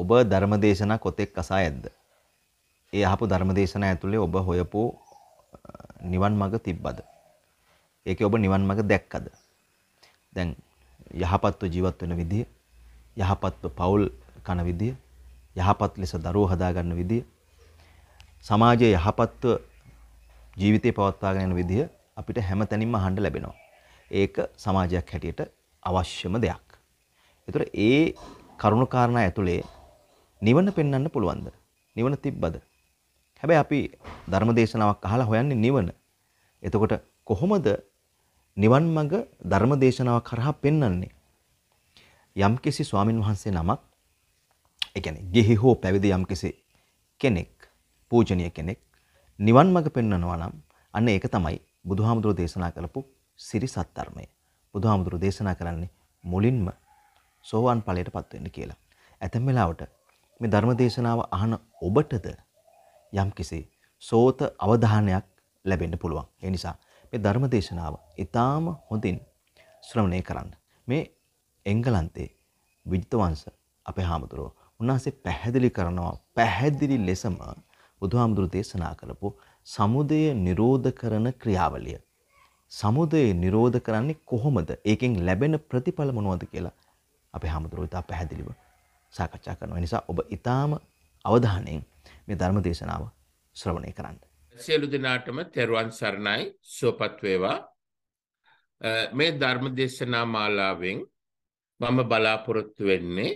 ඔබ ධර්මදේශනා කොතෙක් අසා ඇද්ද? ඒ අහපු ධර්මදේශනා ඇතුලේ ඔබ හොයපු නිවන් මඟ තිබ්බද? ඒකේ ඔබ නිවන් මඟ දැක්කද? දැන් යහපත්ව ජීවත් වෙන විදිය, යහපත්ව පවුල් කන විදිය, යහපත් ලෙස දරුවෝ හදාගන්න විදිය, සමාජයේ යහපත්ව ජීවිතේ පවත්වාගෙන යන විදිය අපිට හැමතැනින්ම අහන්න ලැබෙනවා. ඒක සමාජයක් හැටියට අවශ්‍යම දෙයක්. ඒතර ඒ කරුණාකාරණා ඇතුලේ නිවන පෙන්වන්න පුළුවන්ද? නිවන තිබ්බද? හැබැයි අපි ධර්මදේශනාවක් අහලා හොයන්නේ නිවන. එතකොට කොහොමද නිවන් මඟ ධර්මදේශනාවක් කරහා පෙන්වන්නේ? යම්කිසි ස්වාමින් වහන්සේ නමක් ඒ කියන්නේ ගිහි හෝ පැවිදි යම්කිසි කෙනෙක් පූජනීය කෙනෙක් නිවන් මඟ පෙන්වනවා නම් අන්න ඒක තමයි බුදුහාමුදුරෝ දේශනා කරපු සිරිසත් ධර්මය. බුදුහාමුදුරෝ දේශනා කරන්නේ මුලින්ම සෝවාන් ඵලයටපත් වෙන්න කියලා. ඇතැම් වෙලාවට මේ ධර්ම දේශනාව අහන ඔබටද යම්කිසි සෝත අවධානයක් ලැබෙන්න පුළුවන්. ඒ නිසා මේ ධර්ම දේශනාව ඊටාම හොඳින් ශ්‍රවණය කරන්න. මේ එංගලන්තේ විජිතවංශ අපේ හාමුදුරුවෝ උන්වහන්සේ පැහැදිලි කරනවා පැහැදිලි ලෙසම බුදුහාමුදුරු දේශනා කරපු සමුදය නිරෝධ කරන ක්‍රියාවලිය. සමුදය නිරෝධ කරන්නේ කොහොමද? ඒකෙන් ලැබෙන ප්‍රතිඵල මොනවද කියලා අපි හැමදෙරෝ ඉතා පැහැදිලිව සාකච්ඡා කරනවා. නිසා ඔබ ඊටාම අවධානයෙන් මේ ධර්ම දේශනාව ශ්‍රවණය කරන්න. සියලු දෙනාටම තෙරුවන් සරණයි සුවපත් වේවා. මේ ධර්ම දේශනා මාලාවෙන් මම බලාපොරොත්තු වෙන්නේ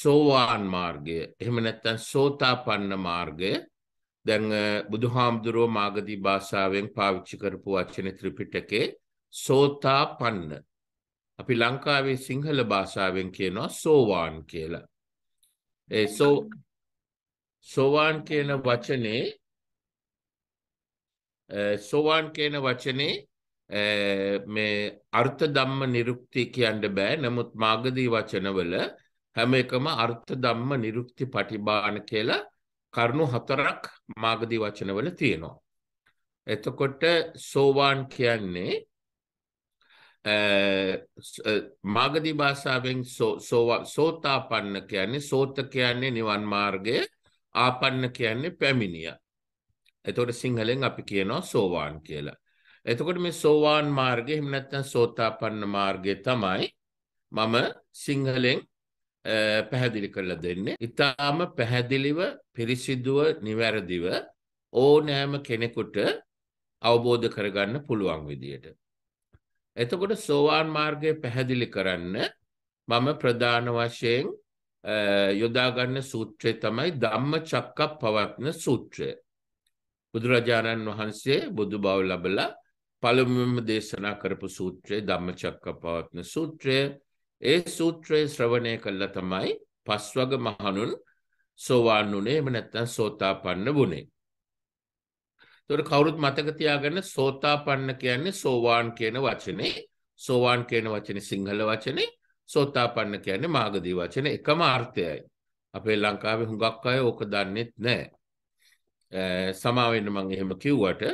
සෝවාන් මාර්ගය. එහෙම නැත්නම් සෝතාපන්න මාර්ගය. දැන් බුදුහාමුදුරුවෝ මාගදී භාෂාවෙන් පාවිච්චි කරපු වචනේ ත්‍රිපිටකේ සෝතාපන්න අපි ලංකාවේ සිංහල භාෂාවෙන් කියනවා සෝවාන් කියලා. ඒ සෝ සෝවාන් කියන වචනේ සෝවාන් කියන වචනේ මේ අර්ථ ධම්ම නිරුක්ති කියන්න බෑ. නමුත් මාගදී වචනවල හැම එකම අර්ථ ධම්ම නිරුක්ති පටිභාන කියලා කරුණු හතරක් මාගදී වචනවල තියෙනවා. එතකොට සෝවාන් කියන්නේ E, මාගදී භාෂාවෙන් සෝතාපන්න කියන්නේ සෝත කියන්නේ නිවන් මාර්ගය ආපන්න කියන්නේ පැමිණිය. එතකොට සිංහලෙන් අපි කියනවා සෝවාන් කියලා. එතකොට මේ සෝවාන් මාර්ගය එහෙම නැත්නම් සෝතාපන්න මාර්ගය තමයි මම සිංහලෙන් පැහැදිලි කරලා දෙන්නේ. ඊටාම පැහැදිලිව පිරිසිදුව නිවැරදිව ඕනෑම කෙනෙකුට අවබෝධ කරගන්න පුළුවන් විදියට. එතකොට සෝවාන් මාර්ගය පැහැදිලි කරන්න මම ප්‍රධාන වශයෙන් යොදාගන්න සූත්‍රය තමයි ධම්ම චක්ක පවත්න සූත්‍රය. බුදුරජාණන් වහන්සේ බුදු බව ලබලා පළමුම දේශනා කරපු සූත්‍රයේ ධම්මචක්ක පවත්න සූත්‍රය ඒ සූත්‍රයේ ශ්‍රවණය කළා තමයි පස්වග මහණුන් සෝවාන් වුණේ එහෙම නැත්නම් සෝතාපන්න වුණේ. තොර කවුරුත් මතක තියාගන්න සෝතාපන්න කියන්නේ සෝවාන් කියන වචනේ සෝවාන් කියන වචනේ සිංහල වචනේ සෝතාපන්න කියන්නේ මාගදී වචන එකම අර්ථයයි. අපේ ලංකාවේ හුඟක් අය ඕක දන්නෙත් නෑ. සමාවෙන්න මං එහෙම කිව්වට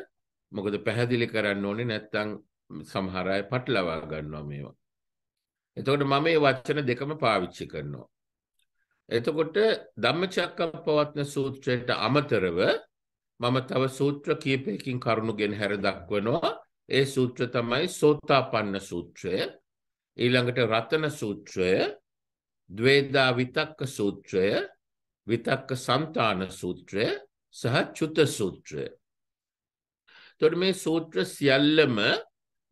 මොකද පැහැදිලි කරන්න ඕනේ නැත්තම් සමහර අය පටලවා ගන්නවා මේවා. එතකොට මම මේ වචන දෙකම පාවිච්චි කරනවා. එතකොට ධම්මචක්කප්පවත්තන සූත්‍රයට අමතරව මම තව සූත්‍ර කීපයකින් කරුණු ගෙන හැර දක්වනවා. ඒ සූත්‍ර තමයි සෝතාපන්න සූත්‍රය. ඊළඟට රතන සූත්‍රය, ද්වේදා විතක්ක සූත්‍රය, විතක්ක සම්තාන සූත්‍රය සහ චුත සූත්‍රය. එතකොට මේ සූත්‍ර සියල්ලම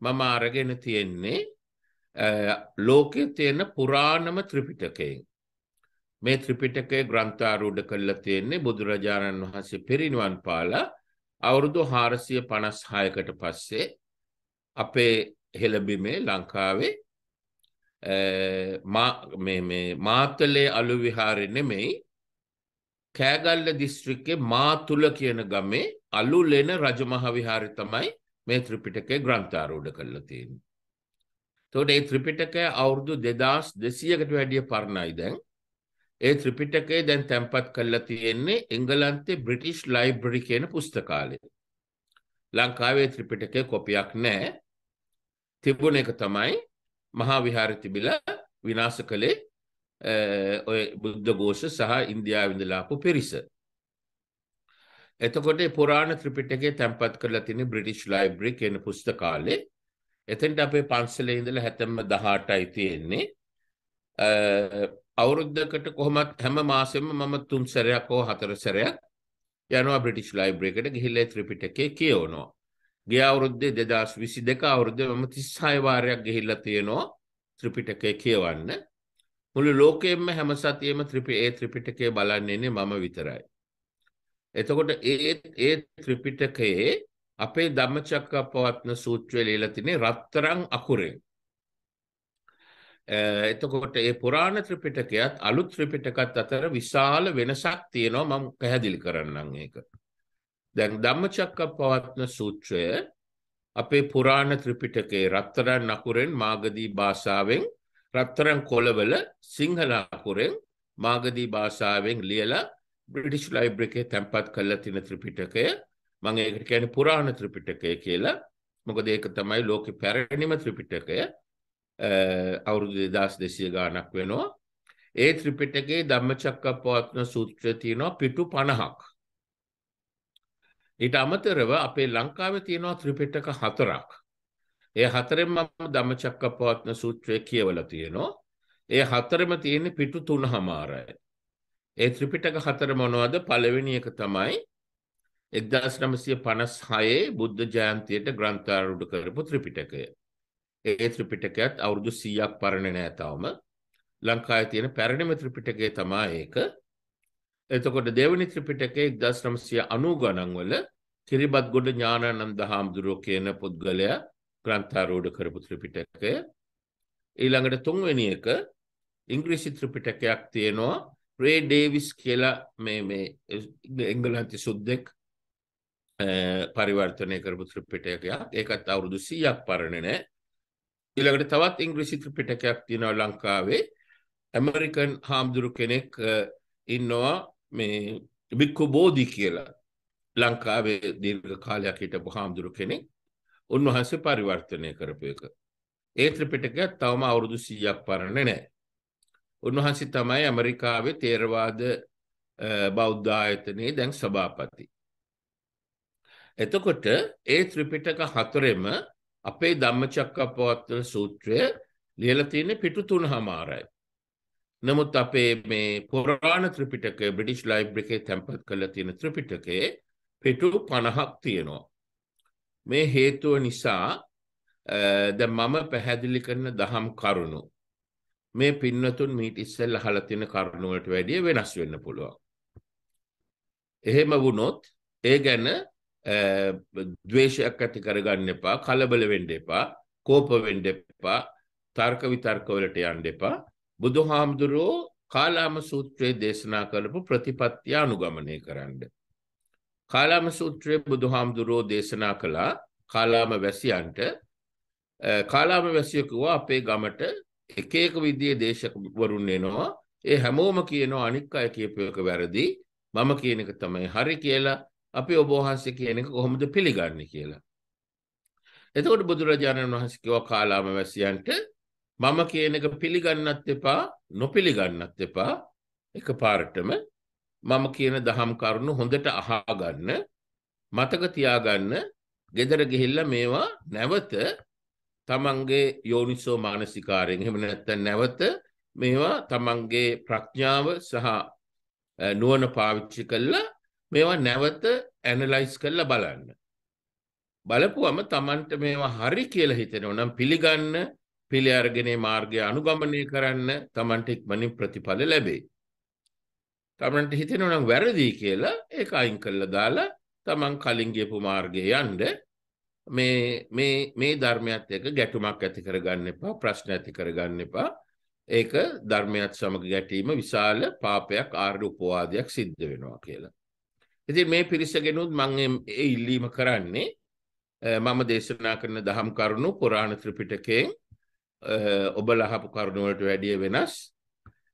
මම අරගෙන තියෙන්නේ ලෝකයේ තියෙන පුරාණම ත්‍රිපිටකයෙන්. මේ ත්‍රිපිටකය ග්‍රන්ථාරූඪ කරලා තියෙන්නේ බුදුරජාණන් වහන්සේ පිරිනිවන් පාලා අවුරුදු 456කට පස්සේ අපේ හෙළබිමේ ලංකාවේ මාතලේ අලු විහාරය නෙමෙයි කෑගල්ල දිස්ත්‍රික්කේ මාතුල කියන ගමේ අලුලෙන රජමහ විහාරය තමයි මේ ත්‍රිපිටකේ ග්‍රන්ථාරූඪ කරලා තියෙන්නේ. එතකොට මේ ත්‍රිපිටකය අවුරුදු 2200කට වැඩිය පරණයි දැන්. ඒ ත්‍රිපිටකය දැන් තැන්පත් කරලා තියෙන්නේ එංගලන්තේ බ්‍රිටිෂ් ලයිබ්‍රරි කියන පුස්තකාලේ. ලංකාවේ ත්‍රිපිටකයේ කොපියක් නැහැ. තිබුණ එක තමයි මහා විහාරෙ තිබිලා විනාශ කළේ ඔය බුද්ධ ഘോഷ සහ ඉන්දියාවේ ඉඳලා ආපු පිරිස. එතකොට පුරාණ ත්‍රිපිටකයේ තැන්පත් කරලා තියෙන බ්‍රිටිෂ් ලයිබ්‍රරි කියන පුස්තකාලේ එතෙන්ට අපේ පන්සලේ ඉඳලා හැතැම්ම 18යි තියෙන්නේ. අවුරුද්දකට කොහොමත් හැම මාසෙම මම තුන් සැරයක් හෝ හතර සැරයක් යනවා බ්‍රිටිෂ් ලයිබ්‍රරි එකට ගිහිල්ලා ත්‍රිපිටකය කියවනවා. ගිය අවුරුද්දේ 2022 අවුරුද්දේ මම 36 වාරයක් ගිහිල්ලා තියෙනවා ත්‍රිපිටකය කියවන්න. මුළු ලෝකෙම හැම සතියෙම ත්‍රිපි ඒ ත්‍රිපිටකය බලන්නේ මම විතරයි. එතකොට ඒ ඒ ත්‍රිපිටකයේ අපේ ධම්මචක්කප්පවත්තන සූත්‍රය ලියලා තිනේ රත්තරන් අකුරෙන්. එතකොට ඒ පුරාණ ත්‍රිපිටකයත් අලුත් ත්‍රිපිටකත් අතර විශාල වෙනසක් තියෙනවා මම පැහැදිලි කරන්නම් ඒක. දැන් ධම්මචක්කප්පවත්තන සූත්‍රය අපේ පුරාණ ත්‍රිපිටකයේ රත්තරන් අකුරෙන් මාගදී භාෂාවෙන් රත්තරන් කොළවල සිංහල අකුරෙන් මාගදී භාෂාවෙන් ලියලා බ්‍රිටිෂ් ලයිබ්‍රරි එකේ තැන්පත් කරලා තියෙන ත්‍රිපිටකය මම ඒකට කියන්නේ පුරාණ ත්‍රිපිටකය කියලා. මොකද ඒක තමයි ලෝකේ පැරණිම ත්‍රිපිටකය. අවුරුදු 2200 ගාණක් වෙනවා. ඒ ත්‍රිපිටකයේ ධම්මචක්කප්පවත්තන සූත්‍රය තියෙනවා පිටු 50ක්. ඊට අමතරව අපේ ලංකාවේ තියෙනවා ත්‍රිපිටක හතරක්. ඒ හතරෙන් මම ධම්මචක්කප්පවත්තන සූත්‍රය කියවලා තියෙනවා. ඒ හතරෙම තියෙන පිටු 3මාරයි. ඒ ත්‍රිපිටක හතර මොනවද? පළවෙනි එක තමයි 1956 බුද්ධ ජයන්තියට ග්‍රන්ථාරූඪ කරපු ත්‍රිපිටකය. ඒ ත්‍රිපිටකයත් අවුරුදු 100ක් පරණ නෑ තවම. ලංකාවේ තියෙන පැරණිම ත්‍රිපිටකය තමයි ඒක. එතකොට දෙවනි ත්‍රිපිටකයේ 1990 ගණන් වල කිරිබත්ගොඩ ඥානානන්ද හාමුදුරුවෝ කියන පුද්ගලයා ග්‍රන්ථාරූඪ කරපු ත්‍රිපිටකය. ඊළඟට තුන්වෙනි එක ඉංග්‍රීසි ත්‍රිපිටකයක් තියෙනවා රේ ඩේවිස් කියලා මේ මේ එංගලන්තේ සුද්දෙක් පරිවර්තනය කරපු ත්‍රිපිටකයක්. ඒකත් අවුරුදු 100ක් පරණ නෑ. ඊළඟට තවත් ඉංග්‍රීසි ත්‍රිපිටකයක් තියෙනවා ලංකාවේ ඇමරිකන් හාමුදුරු කෙනෙක් ඉන්නවා මේ බික්කු බෝධි කියලා ලංකාවේ දීර්ඝ කාලයක් හිටපු හාමුදුරු කෙනෙක් උන්වහන්සේ පරිවර්තනය කරපු එක. ඒ ත්‍රිපිටකය තවම අවුරුදු 100ක් පරණ නැහැ. උන්වහන්සේ තමයි ඇමරිකාවේ තේරවාද බෞද්ධ ආයතනයේ දැන් සභාපති. එතකොට ඒ ත්‍රිපිටක හතරෙම අපේ ධම්මචක්කප්පවත්තන සූත්‍රය ලියලා තියෙන්නේ පිටු 3මාරයි. නමුත් අපේ මේ පුරාණ ත්‍රිපිටකය බ්‍රිටිෂ් ලයිබ්‍රරි එකේ තැන්පත් කරලා තියෙන ත්‍රිපිටකයේ පිටු 50ක් තියෙනවා. මේ හේතුව නිසා දැන් මම පැහැදිලි කරන දහම් කරුණු මේ පින්නතුන් මීට ඉස්සෙල්ලා අහලා තියෙන කරුණු වලට වැඩිය වෙනස් වෙන්න පුළුවන්. එහෙම වුණොත් ඒ ගැන දවේශයක් ඇති කරගන්න එපා කලබල වෙන්ඩ එපා කෝප වෙන්ඩ එපා තර්ක විතර්කවලට යන්ඩ එපා බුදු හාමුදුරුවෝ කාලාම සූත්‍රයේ දේශනා කරපු ප්‍රතිපත්ති අනුගමනය කරන්න. කාලාම සූත්‍රයේ බුදු හාමුදුරුවෝ දේශනා කළා කාලාම වැසියන්ට කාලාම වැසියකුවා අපේ ගමට එක එක විදියේ දේශකවරුන් එනවා ඒ හැමෝම කියනවා අනික් අය කියපු එක වැරදි මම කියන එක තමයි හරි කියලා අපි ඔබ වහන්සේ කියන එක කොහොමද පිළිගන්නේ කියලා. එතකොට බුදුරජාණන් වහන්සේ කිව්වා කාලාම වැසියන්ට මම කියන එක පිළිගන්නත් එපා නොපිළිගන්නත් එපා එකපාරටම මම කියන දහම් කරුණු හොඳට අහගන්න මතක තියාගන්න ගෙදර ගිහිල්ලා මේවා නැවත තමන්ගේ යෝනිසෝ මානසිකාරයෙන් එහෙම නැත්නම් නැවත මේවා තමන්ගේ ප්‍රඥාව සහ නුවණ පාවිච්චි කළා මේවා නැවත ඇනලයිස් කරලා බලන්න. බලපුවම Tamanට මේවා හරි කියලා හිතෙනවා නම් පිළිගන්න පිළි අරගෙනේ මාර්ගය අනුගමනය කරන්න Tamanට ඉක්මනින් ප්‍රතිඵල ලැබේ. Tamanට හිතෙනවා නම් වැරදි කියලා ඒක අයින් කරලා දාලා Taman කලින් ගියපු මාර්ගයේ යන්න මේ මේ මේ ධර්මයත් එක්ක ගැටුමක් ඇති කරගන්න එපා ප්‍රශ්න ඇති කරගන්න එපා ඒක ධර්මයත් සමග ගැටීම විශාල පාපයක් ආර්ය උපවාදයක් සිද්ධ වෙනවා කියලා ඉතින් මේ පිරිසගෙනුත් මම ඒ ඉල්ලීම කරන්නේ මම දේශනා කරන දහම් කරුණු පුරාණ ත්‍රිපිටකයෙන් ඔබ ලහපු කරුණු වලට වැඩිය වෙනස්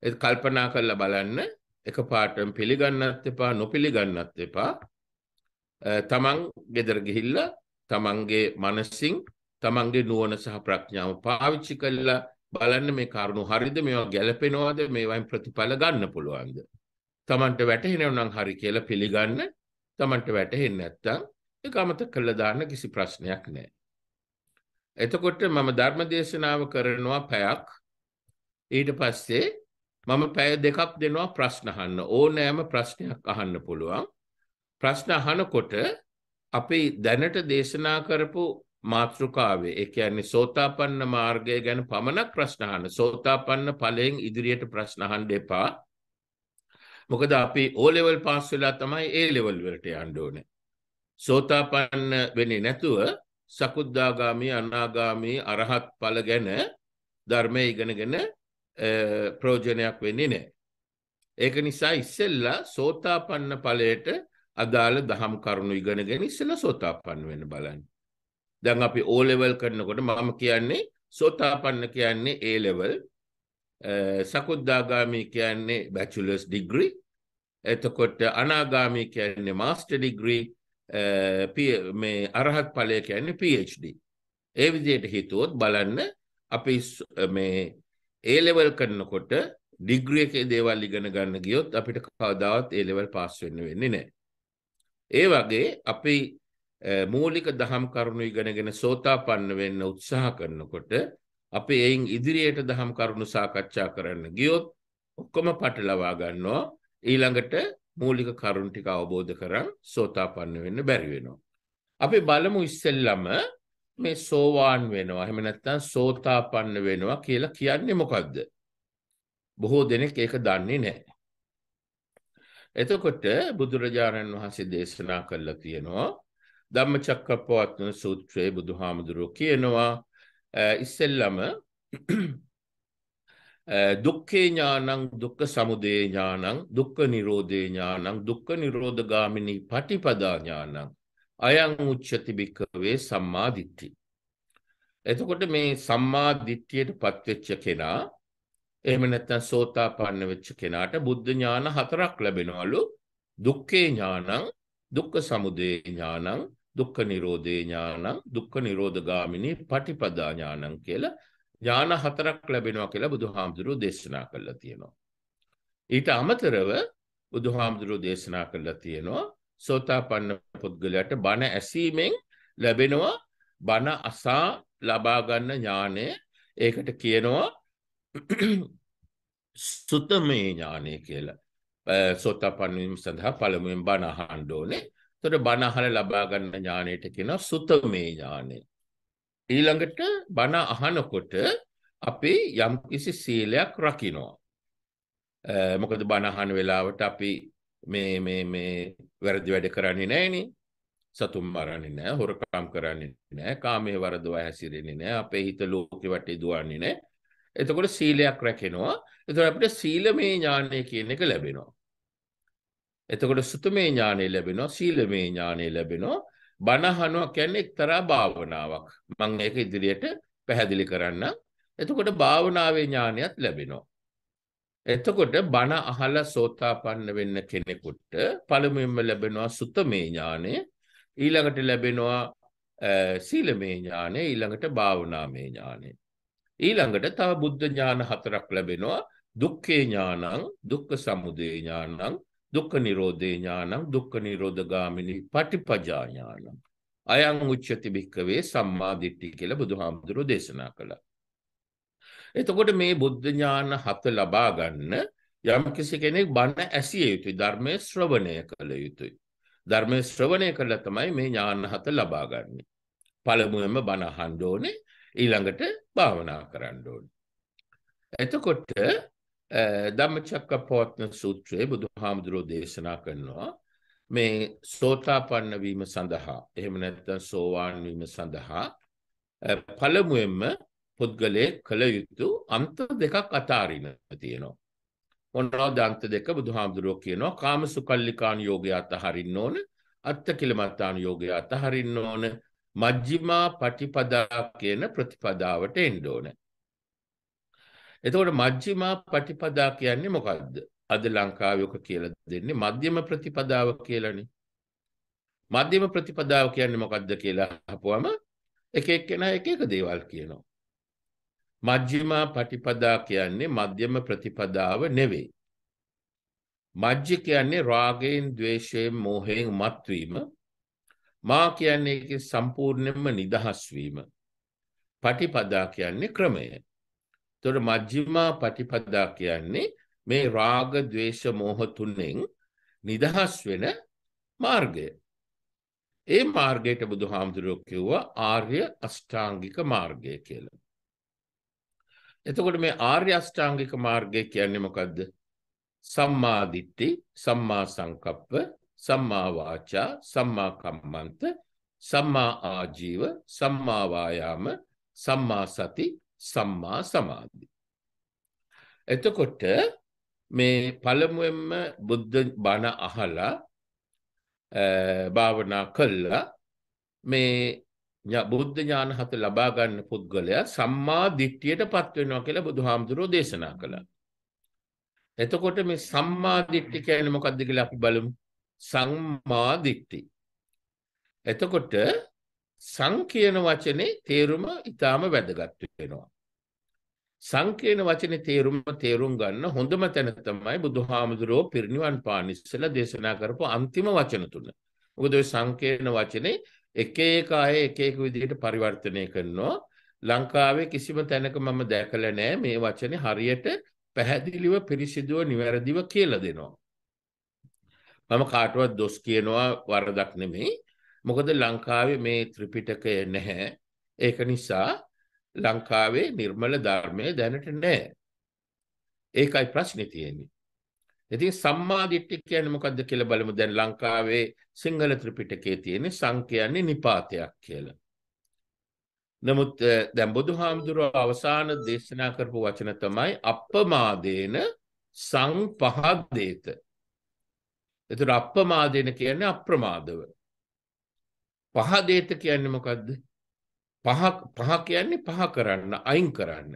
ඒ කල්පනා කරලා බලන්න එක පාටම පිළිගන්නත් එපා නොපිළිගන්නත් එපා තමන් ගෙදර ගිහිල්ලා තමන්ගේ මනසින් තමන්ගේ නුවණ සහ ප්‍රඥාව පාවිච්චි කරලා බලන්න මේ කරුණු හරිද මේවා ගැලපෙනවද මේවායින් ප්‍රතිඵල ගන්න පුළුවන්ද Tamanට වැටහෙනව නම් හරි කියලා පිළිගන්න. Tamanට වැටහෙන්නේ නැත්නම් ඒක අමතක කළා දාන්න කිසි ප්‍රශ්නයක් නැහැ. එතකොට මම ධර්ම දේශනාව කරනවා පැයක්. ඊට පස්සේ මම පැය දෙකක් දෙනවා ප්‍රශ්න අහන්න. ඕනෑම ප්‍රශ්නයක් අහන්න පුළුවන්. ප්‍රශ්න අහනකොට අපි දැනට දේශනා කරපු මාතෘකාවේ ඒ කියන්නේ සෝතාපන්න මාර්ගය ගැන පමණක් ප්‍රශ්න අහන්න. සෝතාපන්න ඵලයෙන් ඉදිරියට ප්‍රශ්න අහන්න එපා. මොකද අපි ඕලෙවල් පාස් වෙලා තමයි ඒ ලෙවල් වලට යන්න ඕනේ. සෝතාපන්න වෙන්නේ නැතුව සකුද්දාගාමි අනාගාමි අරහත් ඵල ගැන ධර්මය ඉගෙනගෙන ප්‍රයෝජනයක් වෙන්නේ නැහැ. ඒක නිසා ඉස්සෙල්ලා සෝතාපන්න ඵලයට අදාළ දහම් කරුණු ඉගෙනගෙන ඉස්සෙල්ලා සෝතාපන්න වෙන්න බලන්න. දැන් අපි ඕ ලෙවල් කරනකොට මම කියන්නේ සෝතාපන්න කියන්නේ ඒ ලෙවල් Eh, සකුද්දාගාමී කියන්නේ බැචුලස් ඩිග්‍රී එතකොට අනාගාමී කියන්නේ මාස්ට ඩිග්‍රී eh, මේ අරහත් පලය කියන්නේ පHD ඒ විදියට හිතුවොත් බලන්න අපි මේ ඒලෙවල් කරනකොට ඩිග්‍රියකේ දේවල් ඉගෙන ගන්න ගියොත් අපිට කවදාවත් ඒලෙවල් පාස් වෙන්න වෙන්නේ නෑ. ඒ වගේ අපි eh, මූලික දහම් කරුණු ඉගෙනගෙන සෝතාපන්න වෙන්න උත්සාහ කරනකොට අපි එයින් ඉදිරියට දහම් කරුණු සාකච්ඡා කරන්න ගියොත් ඔක්කොම පටලවා ගන්නවා ඊළඟට මූලික කරුණු ටික අවබෝධ කරන් සෝතාපන්න වෙන්න බැරි වෙනවා. අපි බලමු ඉස්සෙල්ලම මේ සෝවාන් වෙනවා එහෙම නැත්නම් සෝතාපන්න වෙනවා කියලා කියන්නේ මොකද්ද? බොහෝ දෙනෙක් ඒක දන්නේ නැහැ. එතකොට බුදුරජාණන් වහන්සේ දේශනා කළා තියෙනවා ධම්මචක්කප්පවත්තන සූත්‍රයේ බුදුහාමුදුරුවෝ කියනවා ඉස්සෙල්ලම දුක්ඛේ ඥානං දුක්ඛ සමුදය ඥානං දුක්ඛ නිරෝධේ ඥානං දුක්ඛ නිරෝධ ගාමිනී පටිපදා ඥානං අයං උච්චති භික්ඛවේ සම්මා දිට්ඨි එතකොට මේ සම්මා දිට්ඨියට පත්වෙච්ච කෙනා එහෙම නැත්නම් සෝතාපන්න වෙච්ච කෙනාට බුද්ධ ඥාන හතරක් ලැබෙනවලු දුක්ඛේ ඥානං දුක්ඛ සමුදය ඥානං දුක්ඛ නිරෝධේ ඥානං දුක්ඛ නිරෝධ ගාමිනී පටිපදා ඥානං කියලා ඥාන හතරක් ලැබෙනවා කියලා බුදුහාමුදුරුවෝ දේශනා කළා තියෙනවා. ඊට අමතරව බුදුහාමුදුරුවෝ දේශනා කළා තියෙනවා සෝතාපන්න පුද්ගලයාට බණ ඇසීමෙන් ලැබෙනවා බණ අසා ලබා ගන්න ඥානය ඒකට කියනවා සුතමේ ඥානය කියලා. සෝතාපන්න වීම සඳහා පළමුවෙන් බණ අහන්න ඕනේ. එතකොට බණ අහලා ලබා ගන්න ඥාණයට කියනවා සුතමේ ඥාණය. ඊළඟට බණ අහනකොට අපි යම්කිසි සීලයක් රකිනවා. මොකද බණ අහන වෙලාවට අපි මේ මේ මේ වැරදි වැඩ කරන්නේ නැහෙනේ. සතුම් මරන්නේ නැහැ, හොරකම් කරන්නේ නැහැ, කාමයේ වරදවා හැසිරෙන්නේ නැහැ, අපේ හිත ලෝකෙ වටේ දුවන්නේ නැහැ. එතකොට සීලයක් රැකෙනවා. එතකොට අපිට සීලමේ ඥානය කියන එක ලැබෙනවා. එතකොට සුතමේ ඥානය ලැබෙනවා සීලමේ ඥානය ලැබෙනවා බණහනුවක් කියන්නේ එක්තරා භාවනාවක්. මම ඒක ඉදිරියට පැහැදිලි කරන්න. එතකොට භාවනාවේ ඥානයත් ලැබෙනවා. එතකොට බණ අහලා සෝතාපන්න වෙන්න කෙනෙකුට පළමුවෙන්ම ලැබෙනවා සුතමේ ඥානය, ඊළඟට ලැබෙනවා සීලමේ ඥානය, ඊළඟට භාවනාමේ ඥානය. ඊළඟට තව බුද්ධ ඥාන හතරක් ලැබෙනවා. දුක්ඛේ ඥානං, දුක්ඛ සමුදය ඥානං, දුක්ඛ නිරෝධේ ඥානං දුක්ඛ නිරෝධ ගාමිනී පටිපජා ඥානං අයං උච්චති භික්කවේ සම්මා දිට්ඨි කියලා බුදුහාමුදුරෝ දේශනා කළා. එතකොට මේ බුද්ධ ඥාන හත ලබා ගන්න යම්කිසි කෙනෙක් බණ ඇසිය යුතුයි ධර්මයේ ශ්‍රවණය කළ යුතුයි. ධර්මයේ ශ්‍රවණය කළා තමයි මේ ඥාන හත ලබා ගන්නෙ. පළමුවෙන්ම බණ අහන්න ඕනේ ඊළඟට භාවනා කරන්න ඕනේ. එතකොට ධම්මචක්කපවත්තන සූත්‍රයේ බුදුහාමුදුරෝ දේශනා කරනවා මේ සෝතාපන්න වීම සඳහා එහෙම නැත්නම් සෝවාන් වීම සඳහා පළමුවෙන්ම පුද්ගලයේ කළ යුතු අන්ත දෙකක් අතාරින තියෙනවා. මොනවාද අන්ත දෙක බුදුහාමුදුරෝ කියනවා කාමසුකල්ලිකාන් යෝගය අතහරින්න ඕන අත්තකිලමත්තාන යෝගය අතහරින්න ඕන මජ්ජිමා පටිපදා කියන ප්‍රතිපදාවට එන්න ඕන. එතකොට මජ්ජිමා පටිපදා කියන්නේ මොකක්ද? අද ලංකාවේ ඔක කියලා දෙන්නේ මධ්‍යම ප්‍රතිපදාව කියලානේ. මධ්‍යම ප්‍රතිපදාව කියන්නේ මොකක්ද කියලා අහපුවම එක එක්කෙනා එක එක දේවල් කියනවා. මජ්ජිමා පටිපදා කියන්නේ මධ්‍යම ප්‍රතිපදාව නෙවෙයි. මජ්ජි කියන්නේ රාගයෙන්, ద్వේෂයෙන්, මෝහයෙන් මත්වීම. මා කියන්නේ ඒකේ සම්පූර්ණයෙන්ම නිදහස් වීම. පටිපදා කියන්නේ ක්‍රමය. එතකොට මජ්ක්‍ධිමා පටිපදා කියන්නේ මේ රාග, ద్వේෂ, මෝහ තුනෙන් නිදහස් වෙන මාර්ගය. ඒ මාර්ගයට බුදුහාමුදුරුවෝ කිව්වා ආර්ය අෂ්ටාංගික මාර්ගය කියලා. එතකොට මේ ආර්ය අෂ්ටාංගික මාර්ගය කියන්නේ මොකද්ද? සම්මා දිට්ඨි, සම්මා සංකප්ප, සම්මා වාචා, සම්මා කම්මන්ත, සම්මා ආජීව, සම්මා වායාම, සම්මා සති, සම්මා සමාධි. එතකොට මේ පළමුවෙන්ම බුද්ධ බණ අහලා භාවනා කළා මේ බුද්ධ ඥාන හත ලබා ගන්න පුද්ගලයා සම්මා දිට්ඨියට පත් වෙනවා කියලා බුදුහාමුදුරෝ දේශනා කළා. එතකොට මේ සම්මා දිට්ඨි කියන්නේ මොකක්ද කියලා අපි බලමු. සම්මා දිට්ඨි. එතකොට සං කියන වචනේ තේරුම ඊටාම වැදගත් වෙනවා. සං කියන වචනේ තේරුම තේරුම් ගන්න හොඳම තැන තමයි බුදුහාමුදුරෝ පිරිනිවන් පාන ඉස්සලා දේශනා කරපු අන්තිම වචන තුන. මොකද ওই සංකේන වචනේ එක එක අය එක එක විදිහට පරිවර්තනය කරනවා. ලංකාවේ කිසිම තැනක මම දැකලා නැහැ මේ වචනේ හරියට පැහැදිලිව පිරිසිදුව නිවැරදිව කියලා දෙනවා. මම කාටවත් දොස් කියනවා වරදක් නෙමෙයි. මොකද ලංකාවේ මේ ත්‍රිපිටකය නැහැ. ඒක නිසා ලංකාවේ නිර්මල ධර්මය දැනට නැහැ. ඒකයි ප්‍රශ්නේ තියෙන්නේ. ඉතින් සම්මා දිට්ඨිය කියන්නේ මොකද්ද කියලා බලමු. දැන් ලංකාවේ සිංහල ත්‍රිපිටකයේ තියෙන සංකයන්නේ නිපාතයක් කියලා. නමුත් දැන් බුදුහාමුදුරුව අවසාන දේශනා කරපු වචන තමයි අප්පමාදේන සංපහදේත. ඒතර අප්පමාදේන කියන්නේ අප්‍රමාදව. පහදේත කියන්නේ මොකක්ද? පහ පහ කියන්නේ පහ කරන්න, අයින් කරන්න.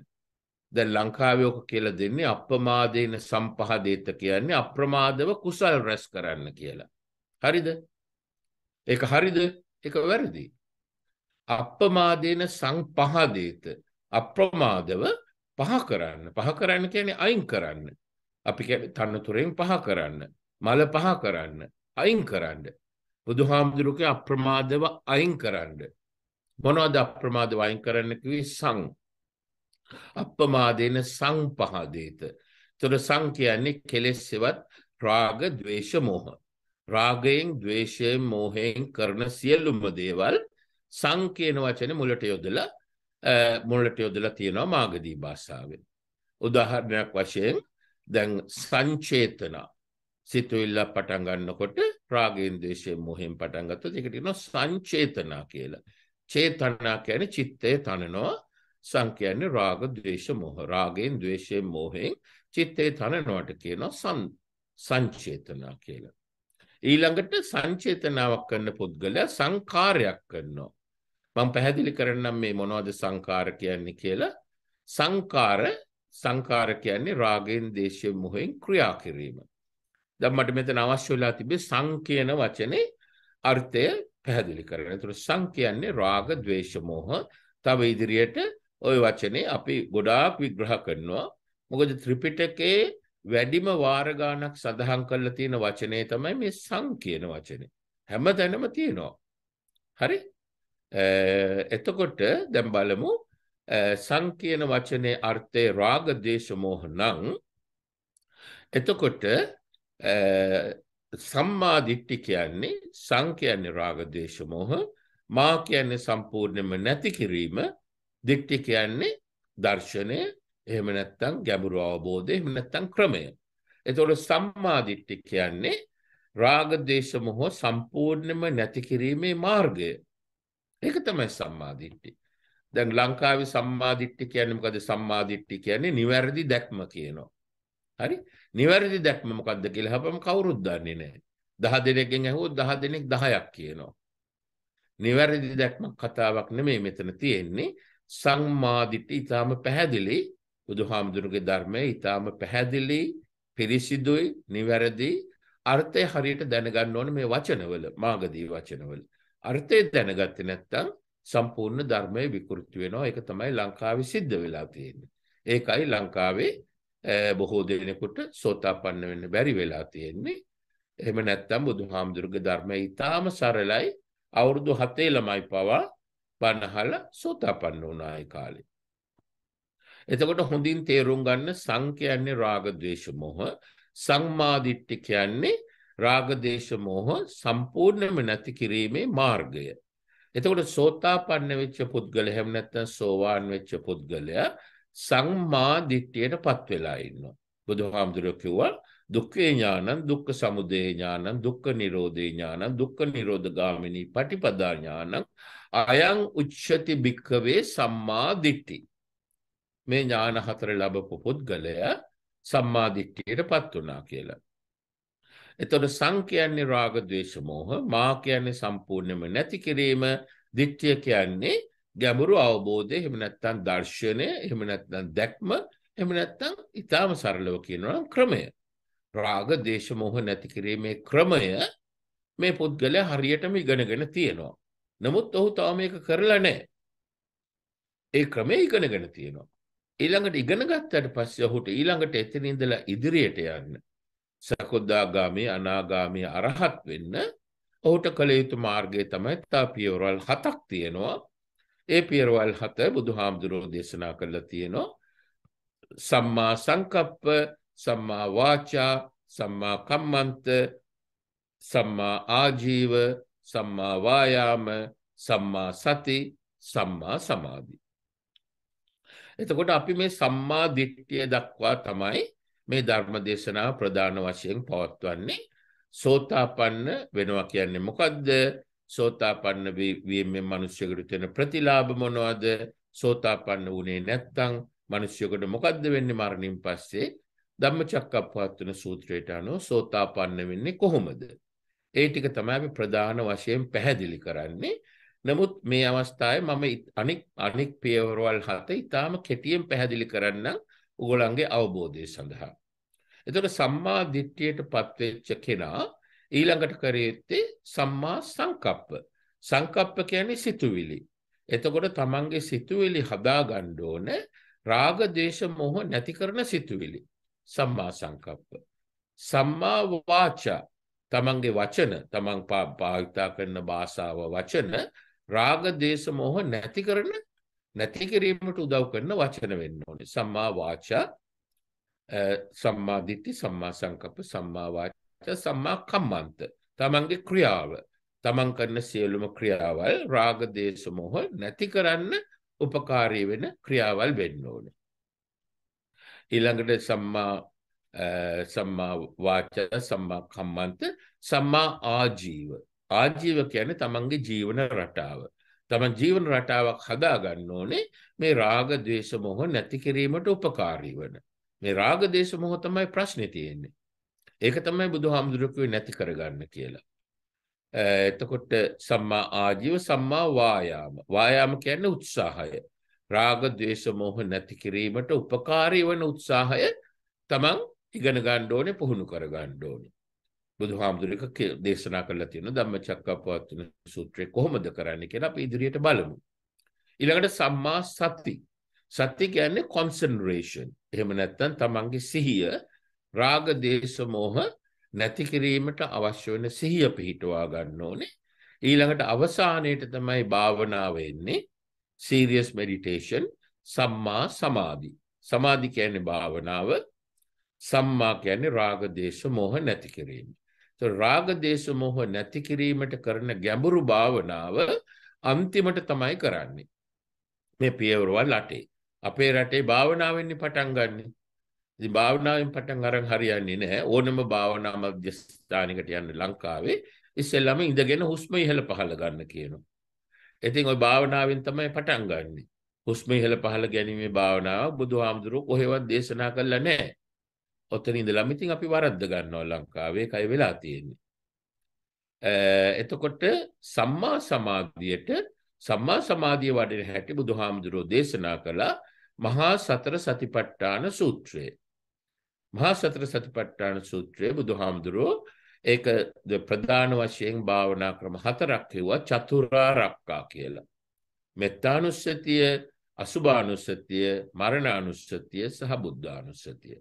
දැන් ලංකාවේ ඔක කියලා දෙන්නේ අප්‍රමාදේන සම්පහදේත කියන්නේ අප්‍රමාදව කුසල් රැස් කරන්න කියලා. හරිද? ඒක හරිද? ඒක වැරදි. අප්‍රමාදේන සංපහදේත අප්‍රමාදව පහ කරන්න. පහ කරන්න කියන්නේ අයින් කරන්න. අපි කියන්නේ තනතුරෙන් පහ කරන්න. මල පහ කරන්න. අයින් කරන්න. බුදුහාමුදුරුවෝ අප්‍රමාදව අයින් කරන්න. මොනවද අප්‍රමාදව අයින් කරන්න කිව්වේ සං. අප්‍රමාදේන සංපහදේත. ඒතර සං කියන්නේ කෙලෙස්වත් රාග, ద్వේෂ, මෝහ. රාගයෙන්, ద్వේෂයෙන්, මෝහයෙන් කරන සියලුම දේවල් සං කියන වචනේ මුලට යොදලා මුලට යොදලා තියෙනවා මාගදී භාෂාවෙන්. උදාහරණයක් වශයෙන් දැන් සංචේතන සිතුවිල්ල පටන් ගන්නකොට රාගයෙන් දේශයෙන් මොහෙන් පටන් ගත්තොත් ඒකට කියනවා සංචේතනා කියලා. චේතනා කියන්නේ චිත්තය තනනවා සං කියන්නේ රාග ද්වේෂ මොහ. රාගයෙන් ද්වේෂයෙන් මොහෙන් චිත්තය තනනවට කියනවා සංචේතනා කියලා. ඊළඟට සංචේතනාවක් කරන පුද්ගලයා සංකාරයක් කරනවා. මම පැහැදිලි කරන්නම් මේ මොනවද සංකාර කියන්නේ කියලා. සංකාර සංකාර කියන්නේ රාගයෙන් දේශයෙන් මොහෙන් ක්‍රියා කිරීම. දැන් මට මෙතන අවශ්‍ය වෙලා තිබේ සං කියන වචනේ අර්ථය පැහැදිලි කරන්න. ඒතර සං කියන්නේ රාග, ద్వේෂ, මෝහ. තව ඉදිරියට ওই වචනේ අපි ගොඩාක් විග්‍රහ කරනවා. මොකද ත්‍රිපිටකයේ වැඩිම වාර ගණක් සඳහන් කරලා තියෙන වචනේ තමයි මේ සං කියන වචනේ. හැමතැනම තියෙනවා. හරි? එතකොට දැන් බලමු සං කියන වචනේ අර්ථය රාග, ద్వේෂ, මෝහ නම් එතකොට සම්මා දිට්ඨි කියන්නේ සං කියන්නේ රාග ద్వේෂ මොහ මා කියන්නේ සම්පූර්ණයෙන්ම නැති කිරීම දිට්ඨි කියන්නේ දර්ශනය එහෙම නැත්නම් ගැඹුරු අවබෝධය එහෙම නැත්නම් ක්‍රමය එතකොට සම්මා දිට්ඨි කියන්නේ රාග ద్వේෂ මොහ සම්පූර්ණයෙන්ම නැති කිරීමේ මාර්ගය ඒක තමයි සම්මා දිට්ඨි දැන් ලංකාවේ සම්මා දිට්ඨි කියන්නේ මොකද සම්මා දිට්ඨි කියන්නේ නිවැරදි දැක්ම කියනවා හරි නිවැරදි දැක්ම මොකක්ද කියලා හපම කවුරුත් දන්නේ නැහැ. 10 දෙනෙක්ගෙන් ඇහුවොත් 10 දෙනෙක් 10ක් කියනවා. නිවැරදි දැක්ම කතාවක් නෙමෙයි මෙතන තියෙන්නේ. සම්මාදිට්ඨි ඊටාම පැහැදිලි බුදුහාමුදුරුගේ ධර්මයේ ඊටාම පැහැදිලි පිරිසිදුයි නිවැරදි අර්ථය හරියට දැනගන්න ඕනේ මේ වචනවල මාගදී වචනවල. අර්ථය දැනගත්තේ නැත්නම් සම්පූර්ණ ධර්මයේ විකෘති වෙනවා. ඒක තමයි ලංකාවේ සිද්ධ වෙලා තියෙන්නේ. ඒකයි ලංකාවේ බොහෝ දෙනෙකුට සෝතාපන්න වෙන්න බැරි වෙලා තියෙන්නේ. එහෙම නැත්නම් බුදුහාමුදුරගේ ධර්මය ඊටාම සරලයි. අවුරුදු 7 ළමයි පවා බණහල සෝතාපන්න වුණා ඒ කාලේ. එතකොට හොඳින් තේරුම් ගන්න සං කියන්නේ රාග ద్వේෂ මොහ සංමාදිට්ඨි කියන්නේ රාග දේශ මොහ සම්පූර්ණයෙන්ම නැති කිරීමේ මාර්ගය. එතකොට සෝතාපන්න වෙච්ච පුද්ගලයා හැම නැත්නම් සෝවාන් වෙච්ච පුද්ගලයා සම්මාදිට්ඨියටපත් වෙලා ඉන්නවා. බුදුහාමුදුරුවෝ කිව්වා දුක්ඛේ ඥානං දුක්ඛ සමුදය ඥානං දුක්ඛ නිරෝධේ ඥානං දුක්ඛ නිරෝධ ගාමිනී පටිපදා ඥානං අයං උච්චති භික්ඛවේ සම්මාදිට්ඨි මේ ඥාන හතර ලැබපු පුද්ගලයා සම්මාදිට්ඨියටපත් වුණා කියලා. එතකොට සං කියන්නේ රාග ద్వේෂ මෝහ මා කියන්නේ සම්පූර්ණයෙන්ම නැති කිරීම දිට්ඨිය කියන්නේ ගැඹුරු අවබෝධය එහෙම නැත්නම් දර්ශනය එහෙම නැත්නම් දැක්ම එහෙම නැත්නම් ඊටාම සරලව කියනවා ක්‍රමය රාග දේශ මොහ නැති කිරීමේ ක්‍රමය මේ පුද්ගලයා හරියටම ඉගෙනගෙන තියෙනවා නමුත් ඔහු තාම මේක කරලා නැහැ ඒ ක්‍රමය ඉගෙනගෙන තියෙනවා ඊළඟට ඉගෙන ගත්තට පස්සේ ඔහුට ඊළඟට එතන ඉඳලා ඉදිරියට යන්න සකෝදාගාමී අනාගාමී අරහත් වෙන්න ඔහුට කළ යුතු මාර්ගය තමයි තා පියවරල් හතක් තියෙනවා ඒ පියරවල් හත බුදු හාමුදුරුවෝ දේශනා කරලා තියෙනවා සම්මා සංකප්ප සම්මා වාචා සම්මා කම්මන්ත සම්මා ආජීව සම්මා වායාම සම්මා සති සම්මා සමාධි. එතකොට අපි මේ සම්මා දිට්ඨිය දක්වා තමයි මේ ධර්ම දේශනා ප්‍රධාන වශයෙන් පවත්වන්නේ සෝතාපන්න වෙනවා කියන්නේ මොකද්ද සෝතාපන්න වීමෙන් මිනිස්සුෙකුට වෙන ප්‍රතිලාභ මොනවද? සෝතාපන්න වුණේ නැත්නම් මිනිස්සුෙකුට මොකද්ද වෙන්නේ මරණින් පස්සේ? ධම්මචක්කප්පවත්තන සූත්‍රයට අනුව සෝතාපන්න වෙන්නේ කොහොමද? ඒ ටික තමයි අපි ප්‍රධාන වශයෙන් පැහැදිලි කරන්නේ. නමුත් මේ අවස්ථාවේ මම අනික් අනික් පියවරවල් හත ඊටාම කෙටියෙන් පැහැදිලි කරන්නම් උගලන්ගේ අවබෝධය සඳහා. එතකොට සම්මා දිට්ඨියටපත් වෙච්ච කෙනා ඊළඟට කර යුත්තේ සම්මා සංකප්ප. සංකප්ප කියන්නේ සිතුවිලි. එතකොට තමන්ගේ සිතුවිලි හදාගන්න ඕන රාග දේශ මොහ නැති කරන සිතුවිලි. සම්මා සංකප්ප. සම්මා වාචා තමන්ගේ වචන තමන් භාවිතා කරන භාෂාව වචන රාග දේශ මොහ නැති කරන නැති කිරීමට උදව් කරන වචන වෙන්න ඕනේ. සම්මා වාචා සම්මා දිට්ඨි සම්මා සංකප්ප සම්මා සම්මා කම්මන්ත. තමන්ගේ ක්‍රියාව. තමන් කරන සියලුම ක්‍රියාවල් රාගදේශ මොහ නැති කරන්න උපකාරී වෙන ක්‍රියාවල් වෙන්න ඕනේ. ඊළඟට සම්මා සම්මා වාච සම්මා කම්මන්ත සම්මා ආජීව. ආජීව කියන්නේ තමන්ගේ ජීවන රටාව. තමන් ජීවන රටාවක් හදාගන්න ඕනේ මේ රාග ද්වේෂ මොහ නැති කිරීමට උපකාරී වන. මේ රාග දේශ මොහ තමයි ප්‍රශ්නේ තියෙන්නේ. ඒක තමයි බුදුහාමුදුරුවෝ නැති කරගන්න කියලා. එතකොට සම්මා ආජීව සම්මා වායාම. වායාම කියන්නේ උත්සාහය. රාග, ద్వේෂ, මෝහ නැති කිරීමට උපකාරී වන උත්සාහය තමන් ඉගෙන ගන්න ඕනේ, පුහුණු කර ගන්න ඕනේ. බුදුහාමුදුරුවෝ දේශනා කරලා තියෙන ධම්මචක්කප්පවත්තන සූත්‍රය කොහොමද කරන්නේ කියලා අපි ඉදිරියට බලමු. ඊළඟට සම්මා සති. සති කියන්නේ concentration. එහෙම නැත්නම් තමන්ගේ සිහිය රාග දේශ මොහ නැති කිරීමට අවශ්‍ය වෙන සිහිය පිහිටවා ගන්න ඕනේ. ඊළඟට අවසානයේට තමයි භාවනාව එන්නේ. serious meditation සම්මා සමාධි. සමාධි කියන්නේ භාවනාව. සම්මා කියන්නේ රාග දේශ මොහ නැති කිරීම. ඒතකොට රාග දේශ මොහ නැති කිරීමට කරන ගැඹුරු භාවනාව අන්තිමට තමයි කරන්නේ. මේ පියවරවල් රටේ. අපේ රටේ භාවනාවෙන්නේ පටන් ගන්නේ. ඉතින් භාවනාවෙන් පටන් අරන් හරියන්නේ නැහැ. ඕනම භාවනා මධ්‍යස්ථානයකට යන්න ලංකාවේ ඉස්සෙල්ලාම ඉඳගෙන හුස්ම ඉහළ පහළ ගන්න කියනවා. ඉතින් ওই භාවනාවෙන් තමයි පටන් ගන්නෙ. හුස්ම ඉහළ පහළ ගැනීමේ භාවනාව බුදුහාමුදුරුවෝ කොහෙවත් දේශනා කළා නැහැ. ඔතන ඉඳලාම ඉතින් අපි වරද්ද ගන්නවා ලංකාවේ කය වෙලා තියෙන්නේ. එතකොට සම්මා සමාධියට සම්මා සමාධිය වඩන හැටි බුදුහාමුදුරෝ දේශනා කළා මහා සතර සතිපට්ඨාන සූත්‍රය. මහා සතර සතිපට්ඨාන සූත්‍රයේ බුදුහාමුදුරුවෝ ඒක ප්‍රධාන වශයෙන් භාවනා ක්‍රම හතරක් කිව්වා චතුරාරක්කා කියලා. මෙත්තානුස්සතිය, අසුභානුස්සතිය, මරණානුස්සතිය සහ බුද්ධානුස්සතිය.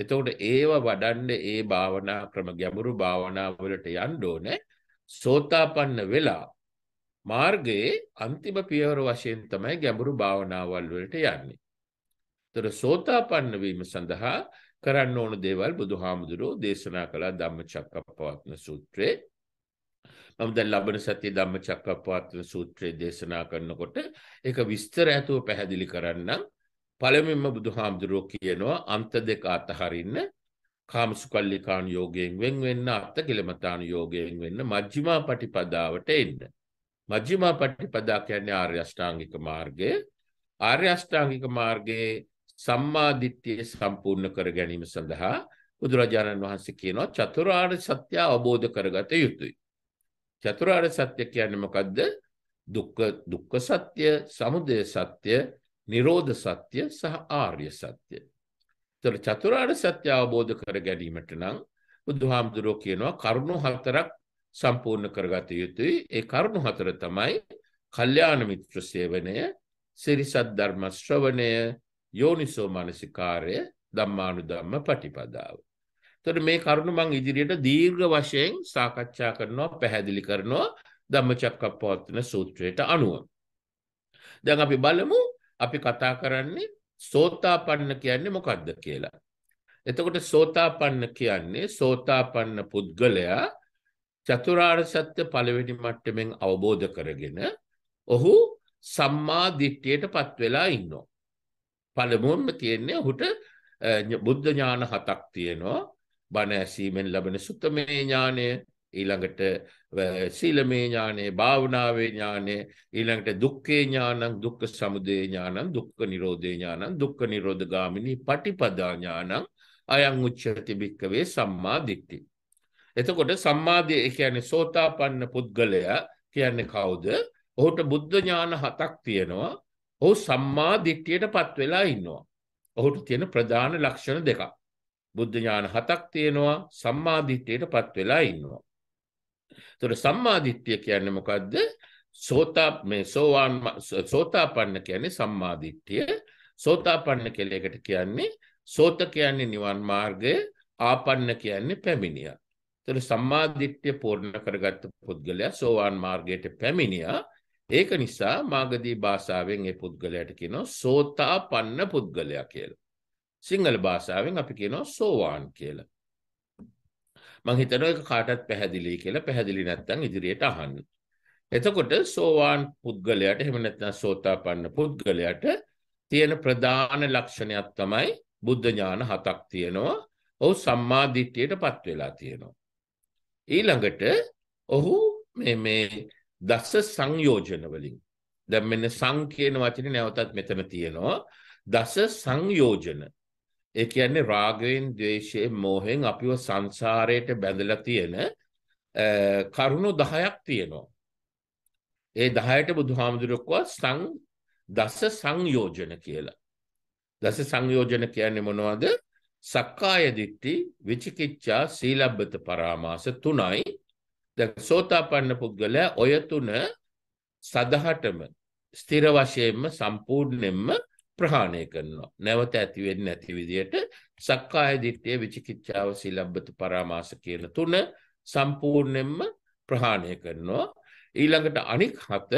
එතකොට ඒව වඩන්න ඒ භාවනා ක්‍රම ගැඹුරු භාවනා වලට යන්න ඕනේ. සෝතාපන්න වෙලා මාර්ගයේ අන්තිම පියවර වශයෙන් තමයි ගැඹුරු භාවනාවල් වලට යන්නේ. ତର සෝතාපන්න වීම සඳහා කරන්න ඕන දේවල් බුදුහාමුදුරෝ දේශනා කළා ධම්මචක්කප්පවත්තන සූත්‍රයේ මම දැන් ලබන සතිය ධම්මචක්කප්පවත්තන සූත්‍රයේ දේශනා කරනකොට ඒක විස්තර ඇතුව පැහැදිලි කරන්නම් පළමුවෙන්ම බුදුහාමුදුරෝ කියනවා අන්ත දෙක අතහරින්න කාමසුකල්ලිකාණු යෝගයෙන් වෙන් වෙන්න අත්ත කෙලමතාණු යෝගයෙන් වෙන්න මජ්ක්‍ධිමා පටිපදාවට එන්න මජ්ක්‍ධිමා පටිපදා කියන්නේ ආර්ය අෂ්ටාංගික මාර්ගය ආර්ය අෂ්ටාංගික මාර්ගයේ සම්මාදිට්ඨිය සම්පූර්ණ කර ගැනීම සඳහා බුදුරජාණන් වහන්සේ කියනවා චතුරාර්ය සත්‍ය අවබෝධ කරගත යුතුයි. චතුරාර්ය සත්‍ය කියන්නේ මොකද්ද? දුක්ඛ දුක්ඛ සත්‍ය, සමුදය සත්‍ය, නිරෝධ සත්‍ය සහ ආර්ය සත්‍ය. ඒතර චතුරාර්ය සත්‍ය අවබෝධ කර ගැනීමට නම් බුදුහාමුදුරුවෝ කියනවා කරුණු හතරක් සම්පූර්ණ කරගත යුතුයි. ඒ කරුණු හතර තමයි කල්යාණ මිත්‍ර සේවනය, සිරිසත් ධර්ම ශ්‍රවණය, යෝනිසෝ මනසිකාරය ධම්මානු ධම්ම පටිපදාව. තොට මේ කරුණු මං ඉදිරියට දීර්ඝ වශයෙන් සාකච්ඡා කරනවා පැහැදිලි කරනවා ධම්මචක්ක පවත්වන සූත්‍රයට අනුව. දැන් අපි බලමු අපි කතා කරන්නේ සෝතාපන්න කියන්නේ මොකක්ද කියලා. එතකොට සෝතාපන්න කියන්නේ සෝතාපන්න පුද්ගලයා චතුරාර් සත්‍ය පළවෙනි මට්ටමෙන් අවබෝධ කරගෙන ඔහු සම්මාධිට්්‍යයට පත්වෙලා ඉන්නවා. පළමුුවම තියෙන්නේ හුට බුද්ධ ඥාන හතක් තියෙනවා බණ ඇසීමෙන් ලබන සුත්තමේ ඥානය ඊළඟට සීලමේ ඥානය භාවනාවේ ඥානය ඊළඟට දුක්ඛේ ඥානං දුක්ඛ සමුදය ඥානං දුක්ඛ නිරෝධේ ඥානං දුක්ඛ නිරෝධ ගාමිනී පටිපදා ඥානං අයං උච්චති භික්කවේ සම්මා දිට්ඨි. එතකොට සම්මාදය කියන්නේ සෝතාපන්න පුද්ගලයා කියන්නේ කවුද? ඔහුට බුද්ධ ඥාන හතක් තියෙනවා. ඔහු සම්මා දිට්ඨියට පත් වෙලා ඉන්නවා. ඔහුට තියෙන ප්‍රධාන ලක්ෂණ දෙකක්. බුද්ධ ඥාන හතක් තියෙනවා සම්මා දිට්ඨියට පත් වෙලා ඉන්නවා. ඒතොර සම්මා දිට්ඨිය කියන්නේ මොකද්ද? සෝතා මේ සෝවාන් සෝතාපන්න කියන්නේ සම්මා දිට්ඨිය. සෝතාපන්න කියලා එකට කියන්නේ සෝත කියන්නේ නිවන් මාර්ගය, ආපන්න කියන්නේ පැමිණියා. ඒතොර සම්මා දිට්ඨිය පූර්ණ කරගත්තු පුද්ගලයා සෝවාන් මාර්ගයට පැමිණියා. ඒක නිසා මාගදී භාෂාවෙන් ඒ පුද්ගලයාට කියනවා සෝතාපන්න පුද්ගලයා කියලා. සිංහල භාෂාවෙන් අපි කියනවා සෝවාන් කියලා. මං හිතනවා ඒක කාටත් පැහැදිලි කියලා. පැහැදිලි නැත්නම් ඉදිරියට අහන්න. එතකොට සෝවාන් පුද්ගලයාට එහෙම නැත්නම් සෝතාපන්න පුද්ගලයාට තියෙන ප්‍රධාන ලක්ෂණයක් තමයි බුද්ධ ඥාන හතක් තියෙනවා. ඔහු සම්මා දිට්ඨියටපත් වෙලා තියෙනවා. ඊළඟට ඔහු මේ මේ දස සංයෝජන වලින් දැන් මෙන්න සං කියන වචනේ නැවතත් මෙතන තියෙනවා දස සංයෝජන ඒ කියන්නේ රාගයෙන් ද්වේෂයෙන් මෝහෙන් අපිව සංසාරයට බැඳලා තියෙන කරුණු 10ක් තියෙනවා. ඒ 10ට බුදුහාමුදුරුවෝ සං දස සංයෝජන කියලා. දස සංයෝජන කියන්නේ මොනවද? සක්කාය දිට්ඨි, විචිකිච්ඡා, සීලබ්බත පරාමාස තුනයි සෝතාපන්න පුද්ගලයා ඔය තුන සදහටම ස්ථිර වශයෙන්ම සම්පූර්ණයෙන්ම ප්‍රහාණය කරනවා. නැවත ඇති වෙන්නේ නැති විදියට සක්කාය දිට්ඨිය විචිකිච්ඡාව සීලබ්බත පරාමාස කියන තුන සම්පූර්ණයෙන්ම ප්‍රහාණය කරනවා. ඊළඟට අනික් හත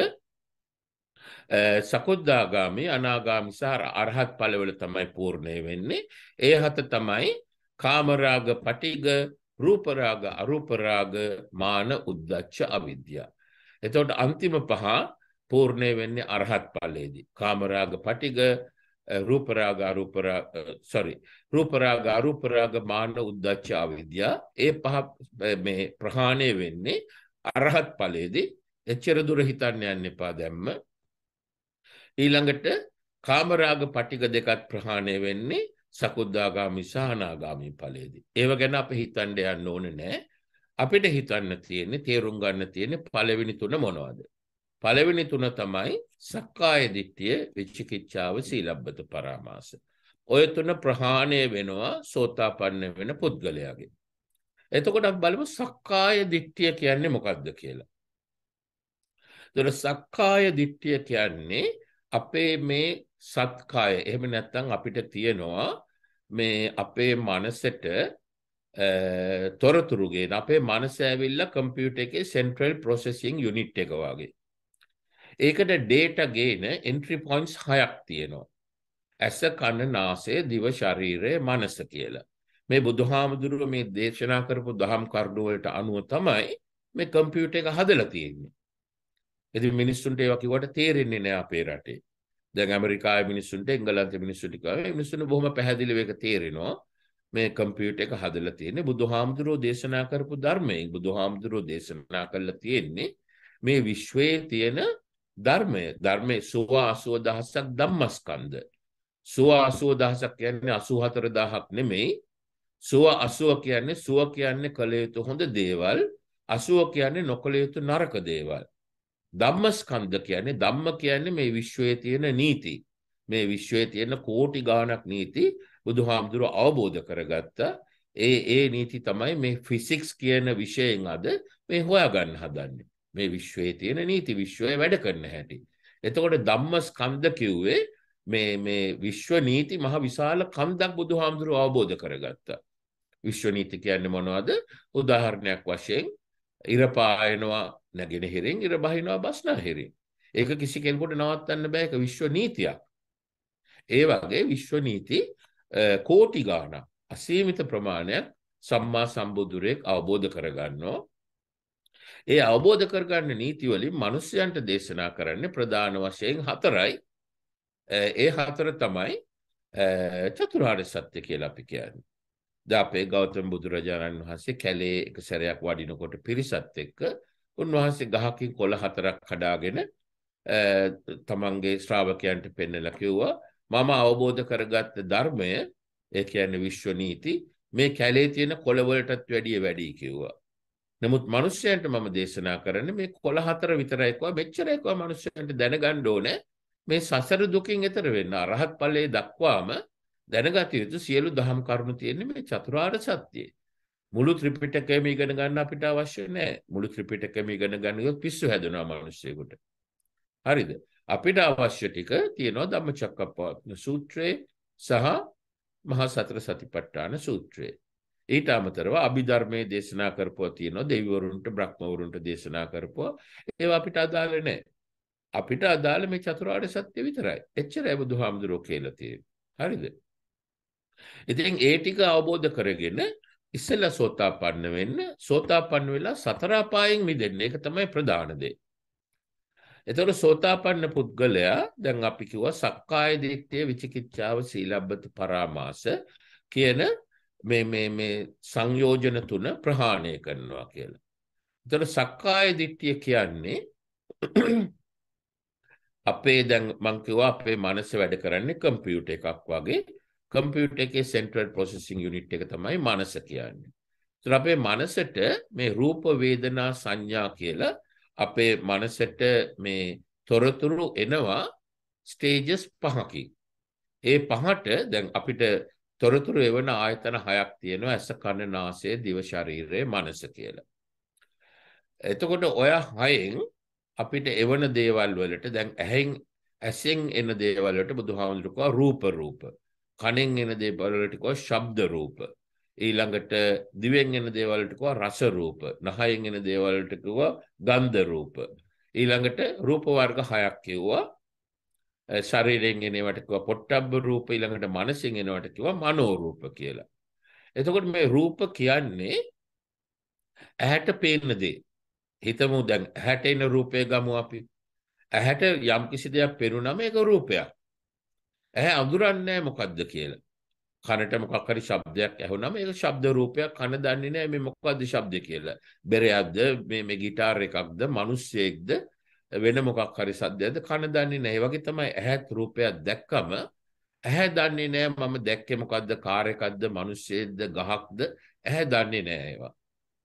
සකොද්දාගාමී අනාගාමි සහ අරහත් ඵලවල තමයි පූර්ණය වෙන්නේ. ඒ හත තමයි කාමරාග පටිග රූපරාග අරූපරාග මාන උද්දච්ච අවිද්‍යා. එතවට අන්තිම පහ පූර්ණය වෙන්නේ අරහත් පල්ලේදී. කාමරාග පටිග රූපරාග අරූපරාග සොරි රූපරාග අරූපරාග මාන උද්දච්ච අවිද්‍යා ඒ පහ මේ ප්‍රහාණය වෙන්නේ අරහත් ඵලයේදී එච්චර දුර හිතන්න යන්න එපා දැම්ම ඊළඟට කාමරාග පටිග දෙකත් ප්‍රහාණය වෙන්නේ සකුද්දාගාමි සහනාගාමී ඵලයේදී. ඒව ගැන අප හිතන්න යන්න ඕන නෑ. අපිට හිතන්න තියෙන්නේ තේරුම් ගන්න තියෙන්නේ පළවෙනි තුන මොනවද? පළවෙනි තුන තමයි සක්කාය දිට්ඨිය, විචිකිච්ඡාව, සීලබ්බත පරාමාස. ඔය තුන ප්‍රහාණය වෙනවා සෝතාපන්න වෙන පුද්ගලයාගේ. එතකොට අපි බලමු සක්කාය දිට්ඨිය කියන්නේ මොකක්ද කියලා. ඒතර සක්කාය දිට්ඨිය කියන්නේ අපේ මේ සත්කාය එහෙම නැත්නම් අපිට තියෙනවා මේ අපේ මනසට තොරතුරුගේ අපේ මනස ඇවිල්ලා කම්පියුටර් එකේ සෙන්ට්‍රල් ප්‍රොසෙසිං යුනිට් එක වගේ. ඒකට ඩේටා ගේන එන්ට්‍රි පොයින්ට්ස් හයක් තියෙනවා. ඇස කන නාසය දිව ශරීරය මනස කියලා. මේ බුදුහාමුදුරුව මේ දේශනා කරපු දහම් කරුණු වලට අනුව තමයි මේ කම්පියුටර් එක හදලා තියෙන්නේ. ඉතින් මිනිස්සුන්ට ඒවා කිව්වට තේරෙන්නේ නැහැ අපේ රටේ. දැන් ඇමරිකා මිනිස්සුන්ට එංගලන්ත මිනිස්සුටිකාව මිනිස්සුන බොහොම පැහැදිලිව එක තේරෙනවා මේ කම්පියුට එක හදල තියෙන්නේ බුදු හාමුදුරෝ දේශනා කරපු ධර්මයෙන් බුදු හාමුදුරෝ දේශනා කරල තියෙන්නේ මේ විශ්වයේ තියෙන ධර්මය ධර්මය සුවා අසුව දහසක් දම්මස්කන්ද සුවා අසුව දහසක් කියන්නේ අසුහතර දහක් නෙමෙයි සුව අසුව කියන්නේ සුව කියන්නේ කළ යුතු හොඳ දේවල් අසුව කියන්නේ නොකළ යුතු නරක දේවල් ධම්මස්කන්ධ කියන්නේ ධම්ම කියන්නේ මේ විශ්වයේ තියෙන නීති. මේ විශ්වයේ තියෙන කෝටි ගාණක් නීති බුදුහාමුදුරුව අවබෝධ කරගත්ත ඒ ඒ නීති තමයි මේ ෆිසික්ස් කියන විෂයෙන් අද මේ හොයාගන්න හදන්නේ. මේ විශ්වයේ තියෙන නීති විශ්වය වැඩ කරන හැටි. එතකොට ධම්මස්කන්ධ කිව්වේ මේ මේ විශ්ව නීති මහ විශාල කන්දක් බුදුහාමුදුරුව අවබෝධ කරගත්තා. විශ්ව නීති කියන්නේ මොනවද? උදාහරණයක් වශයෙන් ඉරපායනවා නැගෙනහිරෙන් ඉර බහිනවා බස්නාහිරින්. ඒක කිසි කෙනෙකුට නවත්තන්න බෑ ඒක විශ්ව නීතියක්. ඒ වගේ විශ්ව නීති කෝටි ගාණක් අසීමිත ප්‍රමාණයක් සම්මා සම්බුදුරෙක් අවබෝධ කරගන්නවා. ඒ අවබෝධ කරගන්න නීති වලින් මිනිසයන්ට දේශනා කරන්නේ ප්‍රධාන වශයෙන් හතරයි. ඒ හතර තමයි චතුරාර්ය සත්‍ය කියලා අපි කියන්නේ. ද අපේ ගෞතම බුදුරජාණන් වහන්සේ කැලේ එක සැරයක් වඩිනකොට පිරිසත් එක්ක උන්වහන්සේ ගහකින් කොළ හතරක් කඩාගෙන තමන්ගේ ශ්‍රාවකයන්ට පෙන්නලා කිව්වා මම අවබෝධ කරගත්ත ධර්මය ඒ කියන්නේ විශ්ව නීති මේ කැලේ තියෙන කොළ වලටත් වැඩිය වැඩි කිව්වා. නමුත් මිනිස්යන්ට මම දේශනා කරන්නේ මේ කොළ හතර විතරයි කිව්වා මෙච්චර කිව්වා මිනිස්යන්ට දැනගන්න ඕනේ මේ සසර දුකින් එතර වෙන්න අරහත් ඵලයේ දක්වාම දැනගත යුතු සියලු දහම් කරුණු තියෙන්නේ මේ චතුරාර්ය සත්‍යයේ. මුළු ත්‍රිපිටකයම ඉගෙන ගන්න අපිට අවශ්‍ය නැහැ. මුළු ත්‍රිපිටකයම ඉගෙන ගන්න පිස්සු හැදෙනවා මිනිස්සුෙකුට. හරිද? අපිට අවශ්‍ය ටික තියෙනවා ධම්මචක්කප්පවත්තන සූත්‍රයේ සහ මහා සතර සතිපට්ඨාන සූත්‍රයේ. ඊට අමතරව අභිධර්මයේ දේශනා කරපුවා තියෙනවා දෙවිවරුන්ට බ්‍රහ්මවරුන්ට දේශනා කරපුවා. ඒවා අපිට අදාළ නැහැ. අපිට අදාළ මේ චතුරාර්ය සත්‍ය විතරයි. එච්චරයි බුදුහාමුදුරුවෝ කියලා තියෙන්නේ. හරිද? ඉතින් ඒ ටික අවබෝධ කරගෙන ඉස්සෙල්ලා සෝතාපන්න වෙන්න සෝතාපන්න වෙලා සතර අපායෙන් මිදෙන්න ඒක තමයි ප්‍රධාන දේ. එතකොට සෝතාපන්න පුද්ගලයා දැන් අපි කිව්වා සක්කාය දිට්ඨිය විචිකිච්ඡාව සීලබ්බත පරාමාස කියන මේ මේ මේ සංයෝජන තුන ප්‍රහාණය කරනවා කියලා. එතකොට සක්කාය දිට්ඨිය කියන්නේ අපේ දැන් මං කිව්වා අපේ මනස වැඩ කරන්නේ කම්පියුටර් එකක් වගේ කම්පියුටර් එකේ සෙන්ට්‍රල් ප්‍රොසෙසිං යුනිට් එක තමයි මනස කියන්නේ. ඒතර අපේ මනසට මේ රූප වේදනා සංඥා කියලා අපේ මනසට මේ තොරතුරු එනවා ස්ටේජස් පහකින්. ඒ පහට දැන් අපිට තොරතුරු එවන ආයතන හයක් තියෙනවා ඇස කන නාසය දිව ශරීරය මනස කියලා. එතකොට ඔය හයෙන් අපිට එවන දේවල් වලට දැන් ඇහෙන් ඇසෙන් එන දේවල් වලට බුදුහාමුදුරුවෝ රූප රූප. කණෙන් එන දේවල් වලට කියව ශබ්ද රූප. ඊළඟට දිවෙන් එන දේවල් වලට කියව රස රූප. නහයෙන් එන දේවල් වලට කියව ගන්ධ රූප. ඊළඟට රූප වර්ග හයක් කිව්වා. ශරීරයෙන් එන ඒවට කිව්වා පොට්ටබ්බ රූප ඊළඟට මනසෙන් එනවට කිව්වා මනෝ රූප කියලා. එතකොට මේ රූප කියන්නේ ඇහැට පේන දේ. හිතමු දැන් ඇහැට එන රූපය ගමු අපි. ඇහැට යම් කිසි දෙයක් පෙනුනම ඒක රූපයක්. ඇහැ අඳුරන්නේ මොකද්ද කියලා. කනට මොකක් හරි ශබ්දයක් ඇහුනම ඒක ශබ්ද රූපයක් කන දන්නේ නැහැ මේ මොකද්ද ශබ්ද කියලා. බෙරයක්ද මේ මේ গিitar එකක්ද මිනිස්සෙක්ද වෙන මොකක් හරි සද්දයක්ද කන දන්නේ නැහැ. වගේ තමයි ඇහත් රූපයක් දැක්කම ඇහැ දන්නේ නැහැ මම දැක්කේ මොකද්ද කාර් එකක්ද මිනිස්සෙක්ද ගහක්ද ඇහැ දන්නේ නැහැ ඒවා.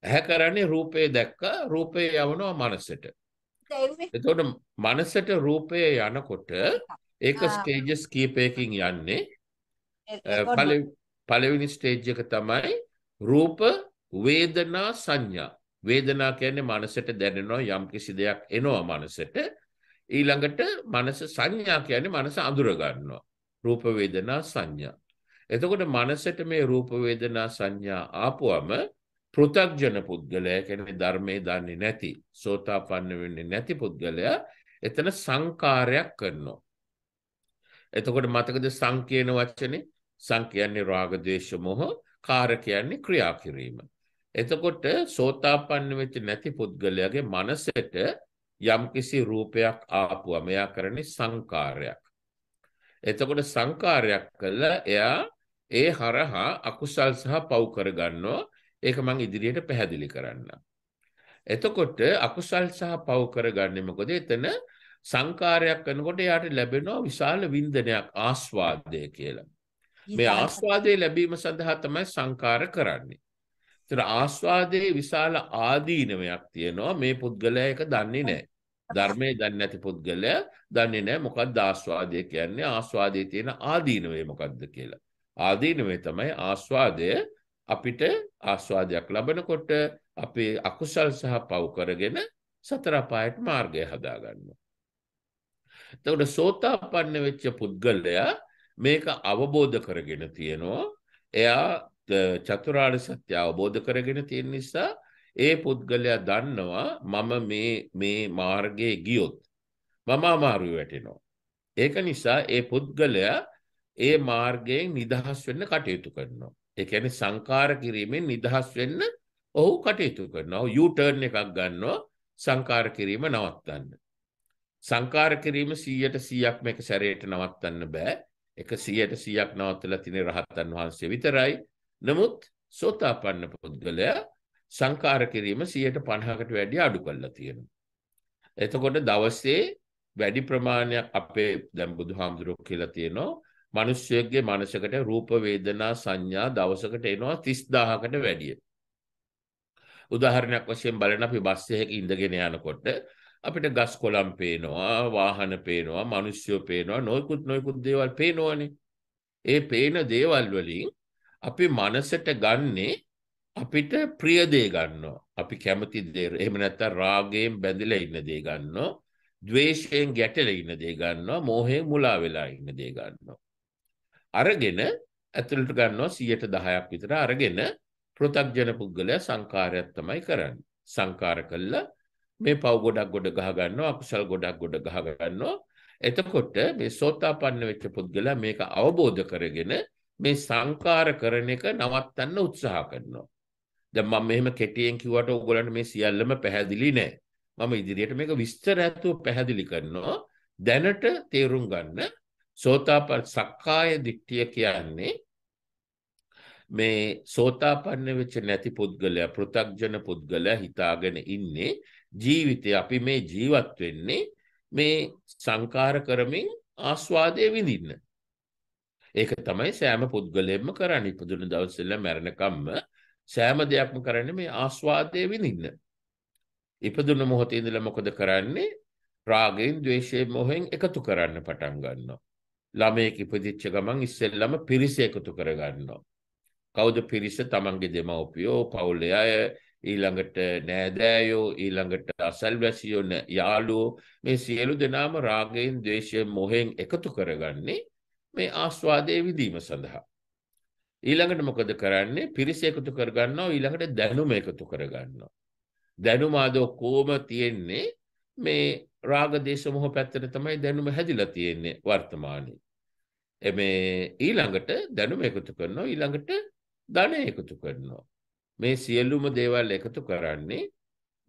ඇහැ කරන්නේ රූපේ දැක්ක රූපේ යවනවා මනසට. එතකොට මනසට රූපය යනකොට ඒක ස්ටේජස් කීපයකින් යන්නේ. පළවෙනි ස්ටේජ් එක තමයි රූප වේදනා සංඥා. වේදනා කියන්නේ මනසට දැනෙනවා යම් කිසි දෙයක් එනවා මනසට. ඊළඟට මනස සංඥා කියන්නේ මනස අඳුර ගන්නවා. රූප වේදනා සංඥා. එතකොට මනසට මේ රූප වේදනා සංඥා ආපුවම පෘථග්ජන පුද්ගලයා කියන්නේ ධර්මයේ දන්නේ නැති සෝතාපන්න වෙන්නේ නැති පුද්ගලයා එතන සංකාරයක් කරනවා. එතකොට මතකද සංකයන වචනේ සංකයන්නේ රාගදේශ මොහ කාර කියන්නේ ක්‍රියා කිරීම. එතකොට සෝතාපන්න වෙච්ච නැති පුද්ගලයාගේ මනසට යම්කිසි රූපයක් ආපුවා මෙයා කරන්නේ සංකාරයක්. එතකොට සංකාරයක් කළා එයා ඒ හරහා අකුසල් සහ පව් කරගන්නවා. ඒක මම ඉදිරියට පැහැදිලි කරන්න. එතකොට අකුසල් සහ පව් කරගන්නේ මොකද? එතන සංකාරයක් කරනකොට එයාට ලැබෙනවා විශාල වින්දනයක් ආස්වාදය කියලා. මේ ආස්වාදය ලැබීම සඳහා තමයි සංකාර කරන්නේ. ඒතර ආස්වාදයේ විශාල ආදීනමයක් තියෙනවා මේ පුද්ගලයා ඒක දන්නේ නැහැ. ධර්මයේ දන්නේ නැති පුද්ගලයා දන්නේ නැහැ මොකක්ද ආස්වාදය කියන්නේ ආස්වාදයේ තියෙන ආදීනමය මොකක්ද කියලා. ආදීනමය තමයි ආස්වාදය අපිට ආස්වාදයක් ලබනකොට අපේ අකුසල් සහ පව් කරගෙන සතර පායට මාර්ගය හදා ගන්නවා. එතකොට සෝතාපන්න වෙච්ච පුද්ගලයා මේක අවබෝධ කරගෙන තියෙනවා. එයා චතුරාර්ය සත්‍ය අවබෝධ කරගෙන තියෙන නිසා ඒ පුද්ගලයා දන්නවා මම මේ මේ මාර්ගයේ ගියොත් මම අමාරුවේ වැටෙනවා. ඒක නිසා ඒ පුද්ගලයා ඒ මාර්ගයෙන් නිදහස් වෙන්න කටයුතු කරනවා. ඒ කියන්නේ සංකාර කිරීමෙන් නිදහස් වෙන්න ඔහු කටයුතු කරනවා. U turn එකක් ගන්නවා සංකාර කිරීම නවත්තන්න. සංකාර කිරීම 100ට 100ක් මේක සැරේට නවත්තන්න බෑ. එක 100ට 100ක් නවත්තලා තිනේ රහතන් වහන්සේ විතරයි. නමුත් සෝතාපන්න පුද්ගලයා සංකාර කිරීම 150කට වැඩිය අඩු කරලා තියෙනවා. එතකොට දවසේ වැඩි ප්‍රමාණයක් අපේ දැන් බුදුහාමුදුරුවෝ කියලා තියෙනවා මිනිස්සුගේ මනසකට රූප වේදනා සංඥා දවසකට එනවා 30000කට වැඩිය. උදාහරණයක් වශයෙන් බලන අපි බස් එකක ඉඳගෙන යනකොට අපිට ගස් කොළම් පේනවා වාහන පේනවා මිනිස්සු පේනවා නොයිකුත් නොයිකුත් දේවල් පේනවනේ. ඒ පේන දේවල් වලින් අපි මනසට ගන්නේ අපිට ප්‍රිය දේ ගන්නවා. අපි කැමති දේ. එහෙම නැත්නම් රාගයෙන් බැඳිලා ඉන්න දේ ගන්නවා. ද්වේෂයෙන් ගැටලා ඉන්න දේ ගන්නවා. මෝහයෙන් මුලා වෙලා ඉන්න දේ ගන්නවා. අරගෙන ඇතුළට ගන්නවා 110ක් විතර අරගෙන පෘථග්ජන පුද්ගලයා සංකාරයක් තමයි කරන්නේ. සංකාර කළා මේ පව් ගොඩක් ගොඩ ගහගන්නවා අකුසල් ගොඩක් ගොඩ ගහගන්නවා එතකොට මේ සෝතාපන්න වෙච්ච පුද්ගලයා මේක අවබෝධ කරගෙන මේ සංකාර කරන එක නවත්තන්න උත්සාහ කරනවා දැන් මම මෙහෙම කෙටියෙන් කිව්වට ඕගොල්ලන්ට මේ සියල්ලම පැහැදිලි නෑ මම ඉදිරියට මේක විස්තර ඇතුව පැහැදිලි කරනවා දැනට තේරුම් ගන්න සෝතාපන්න සක්කාය දිට්ඨිය කියන්නේ මේ සෝතාපන්න වෙච්ච නැති පුද්ගලයා පෘථග්ජන පුද්ගලයා හිතාගෙන ඉන්නේ ජීවිතය අපි මේ ජීවත් වෙන්නේ මේ සංකාර කරමින් ආස්වාදය විඳින්න. ඒක තමයි සෑම පුද්ගලයෙක්ම කරන්නේ. ඉපදුණු දවස් ඉඳලා මැරෙනකම්ම සෑම දෙයක්ම කරන්නේ මේ ආස්වාදය විඳින්න. ඉපදුණු මොහොතේ ඉඳලා මොකද කරන්නේ? රාගයෙන්, ద్వේෂයෙන්, මොහෙන් එකතු කරන්න පටන් ගන්නවා. ළමයෙක් ඉපදිච්ච ගමන් ඉස්සෙල්ලම පිරිස එකතු කරගන්නවා. කවුද පිරිස? තමන්ගේ දෙමව්පියෝ, පවුලේ අය, ඊළඟට නෑදෑයෝ ඊළඟට අසල්වැසියෝ යාළුවෝ මේ සියලු දෙනාම රාගයෙන් දේශයෙන් මොහෙන් එකතු කරගන්නේ මේ ආස්වාදය විදීම සඳහා. ඊළඟට මොකද කරන්නේ පිරිස එකතු කරගන්නවා ඊළඟට දැනුම එකතු කරගන්නවා. දැනුම අද ඔක්කොම තියෙන්නේ මේ රාග දේශ මොහ පැත්තට තමයි දැනුම හැදිලා තියෙන්නේ වර්තමානයේ. මේ ඊළඟට දැනුම එකතු කරනවා ඊළඟට ධනය එකතු කරනවා මේ සියල්ලුම දේවල් එකතු කරන්නේ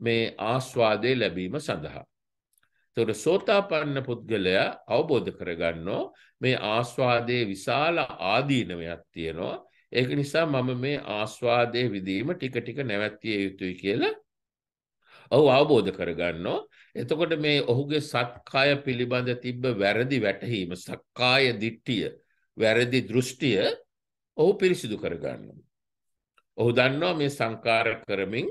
මේ ආස්වාදය ලැබීම සඳහා. තොට සෝතාපන්න පුද්ගලයා අවබෝධ කරගන්නෝ මේ ආස්වාදයේ විශාල ආදීනවයක් තියෙනවා ඒක නිසා මම මේ ආස්වාදය විදීම ටික ටික නැවැත්තිය යුතුයි කියලා ඔහු අවබෝධ කරගන්නෝ එතකොට මේ ඔහුගේ සත්කාය පිළිබඳ තිබ්බ වැරදි වැටහීම සක්කාය දිට්ටිය වැරදි දෘෂ්ටිය ඔහු පිරිසිදු කරගන්නවා. ඔහු දන්නවා මේ සංකාර කරමින්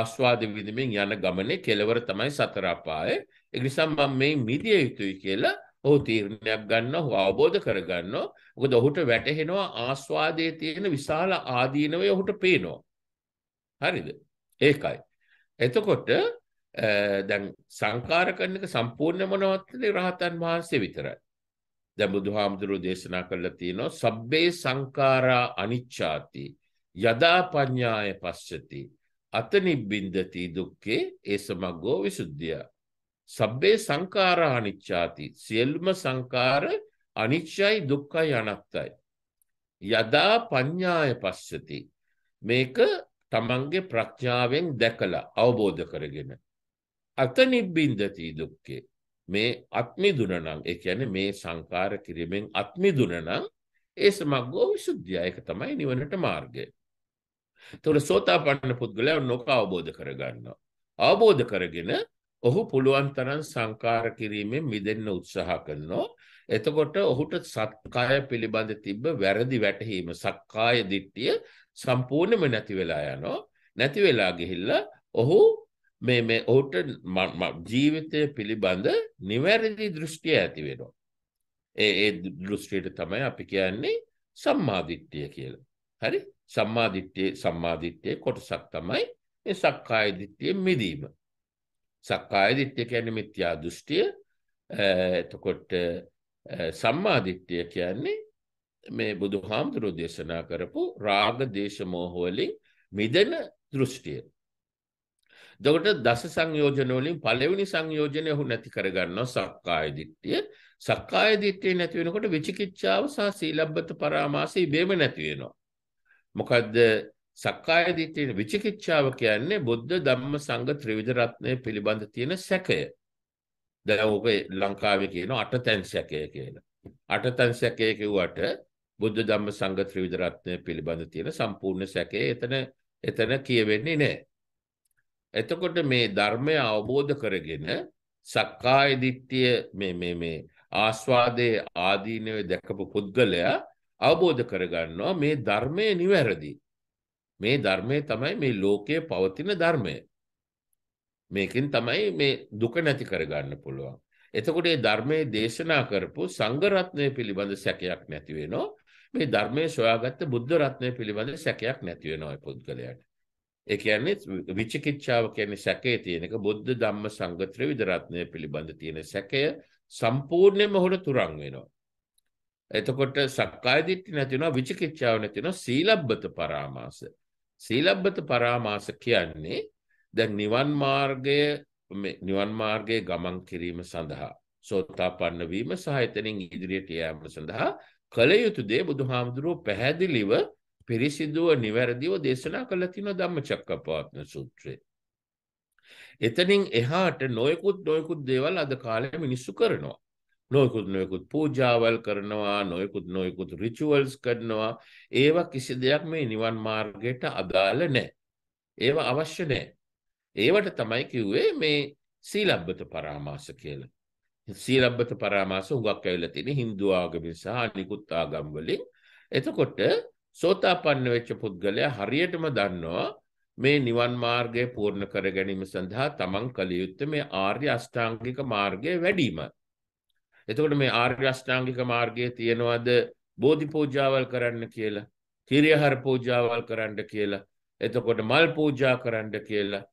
ආස්වාද විඳමින් යන ගමනේ කෙලවර තමයි සතර අපාය. ඒ නිසා මම මේ මිදිය යුතුයි කියලා ඔහු තීරණයක් ගන්නවා, ඔහු අවබෝධ කරගන්නවා. මොකද ඔහුට වැටහෙනවා ආස්වාදයේ තියෙන විශාල ආදීනවය ඔහුට පේනවා. හරිද? ඒකයි. එතකොට දැන් සංකාර කරන එක සම්පූර්ණ මොනවත්ද? රහතන් වහන්සේ විතරයි. දැන් බුදුහාමුදුරුවෝ දේශනා කරලා තියෙනවා සබ්බේ සංඛාරා අනිච්ඡාති යදා පඥ්ඥාය පශ්චති අතනිබ්බින්දති දුක්කේ ඒ සමක්ගෝ විසුද්ධිය. සබ්බේ සංකාර අනිච්චාති සියල්ම සංකාර අනිච්චයි දුක්කයි අනත්තයි. යදා පඥ්ඥාය පශ්චති මේක තමන්ගේ ප්‍රඥාවෙන් දැකලා අවබෝධ කරගෙන. අතනිබ්බින්දති දුක්කේ මේ අත්මිදුනනං ඒ ඇන මේ සංකාර කිරීමෙන් අත්මිදුනනං ඒ සමක්ගෝ විසුද්ධිය එක තමයි නිවනට මාර්ගය. එතකොට සෝතාපන්න පුද්ගලයා නොක අවබෝධ කරගන්නවා. අවබෝධ කරගෙන ඔහු පුළුවන් තරම් සංකාර කිරීමෙන් මිදෙන්න උත්සාහ කරනවා. එතකොට ඔහුට සත්කාය පිළිබඳ තිබ්බ වැරදි වැටහීම සක්කාය දිට්ඨිය සම්පූර්ණයෙන්ම නැති වෙලා යනවා. නැති වෙලා ගිහිල්ලා ඔහු මේ මේ ඔහුට ජීවිතය පිළිබඳ නිවැරදි දෘෂ්ටිය ඇති වෙනවා. ඒ ඒ දෘෂ්ටියට තමයි අපි කියන්නේ සම්මාදිට්ඨිය කියලා. හරි? සම්මාදිට්ඨියේ සම්මාදිට්ඨියේ කොටසක් තමයි ඒ සක්කාය දිට්ඨිය මිදීම. සක්කාය දිට්ඨිය කියන්නේ මිත්‍යා දෘෂ්ටිය. එතකොට සම්මාදිට්ඨිය කියන්නේ මේ බුදුහාමුදුරෝ දේශනා කරපු රාග දේශ මොහ වලින් මිදෙන දෘෂ්ටිය. දොකට දස සංයෝජන වලින් පළවෙනි සංයෝජනය ඔහු නැති කරගන්නවා සක්කාය දිට්ඨිය. සක්කාය දිට්ඨිය නැති වෙනකොට විචිකිච්ඡාව සහ සීලබ්බත පරාමාසය ඉබේම නැති වෙනවා. මොකද්ද සක්කාය දිට්ඨිය විචිකිච්ඡාව කියන්නේ බුද්ධ ධම්ම සංඝ ත්‍රිවිධ රත්නය පිළිබඳ තියෙන සැකය. දැන් ඔබ ලංකාවේ කියන අටතැන් සැකය කියලා. අටතැන් සැකය කිව්වට බුද්ධ ධම්ම සංඝ ත්‍රිවිධ රත්නය පිළිබඳ තියෙන සම්පූර්ණ සැකය එතන එතන කියවෙන්නේ නැහැ. එතකොට මේ ධර්මය අවබෝධ කරගෙන සක්කාය දිට්ඨිය මේ මේ මේ ආස්වාදයේ ආදීනව දැකපු පුද්ගලයා අවබෝධ කරගන්නවා මේ ධර්මය නිවැරදි. මේ ධර්මය තමයි මේ ලෝකයේ පවතින ධර්මය. මේකෙන් තමයි මේ දුක නැති කරගන්න පුළුවන්. එතකොට මේ ධර්මයේ දේශනා කරපු සංඝරත්නය පිළිබඳ සැකයක් නැති වෙනවා. මේ ධර්මයේ සොයාගත්ත බුද්ධ රත්නය පිළිබඳ සැකයක් නැති වෙනවා ඒ පුද්ගලයාට. ඒ කියන්නේ විචිකිච්ඡාව කියන්නේ සැකයේ තියෙන එක බුද්ධ ධම්ම සංඝ ත්‍රිවිධ රත්නය පිළිබඳ තියෙන සැකය සම්පූර්ණයෙන්ම හොර තුරන් වෙනවා. එතකොට සක්කාය දිට්ඨි නැති වෙනවා විචිකිච්ඡාව නැති වෙනවා සීලබ්බත පරාමාස. සීලබ්බත පරාමාස කියන්නේ දැන් නිවන් මාර්ගය නිවන් මාර්ගයේ ගමන් කිරීම සඳහා සෝතාපන්න වීම සහ එතනින් ඉදිරියට යාම සඳහා කල යුතු දේ බුදුහාමුදුරුව පැහැදිලිව පිරිසිදුව නිවැරදිව දේශනා කළ තියෙනවා ධම්මචක්කපවත්තන සූත්‍රයේ. එතනින් එහාට නොයෙකුත් නොයෙකුත් දේවල් අද කාලේ මිනිස්සු කරනවා. නොයකුත් නොයකුත් පූජාවල් කරනවා නොයකුත් නොයකුත් රිචුවල්ස් කරනවා ඒවා කිසි දෙයක් මේ නිවන් මාර්ගයට අදාළ නෑ. ඒව අවශ්‍ය නෑ. ඒවට තමයි කිව්වේ මේ සීලබ්බත පරාමාස කියලා. සීලබ්බත පරාමාස හුඟක් ඇවිල්ලා තියෙන Hindu ආගමෙන් සහ අනිකුත් ආගම් වලින්. එතකොට සෝතාපන්න වෙච්ච පුද්ගලයා හරියටම දන්නවා මේ නිවන් මාර්ගය පූර්ණ කර ගැනීම සඳහා තමන් කළ යුත්තේ මේ ආර්ය අෂ්ටාංගික මාර්ගය වැඩිමයි. එතකොට මේ ආර්ය අෂ්ටාංගික මාර්ගයේ තියෙනවද බෝධි පූජාවල් කරන්න කියලා, තිරියහර පූජාවල් කරන්න කියලා, එතකොට මල් පූජා කරන්න කියලා,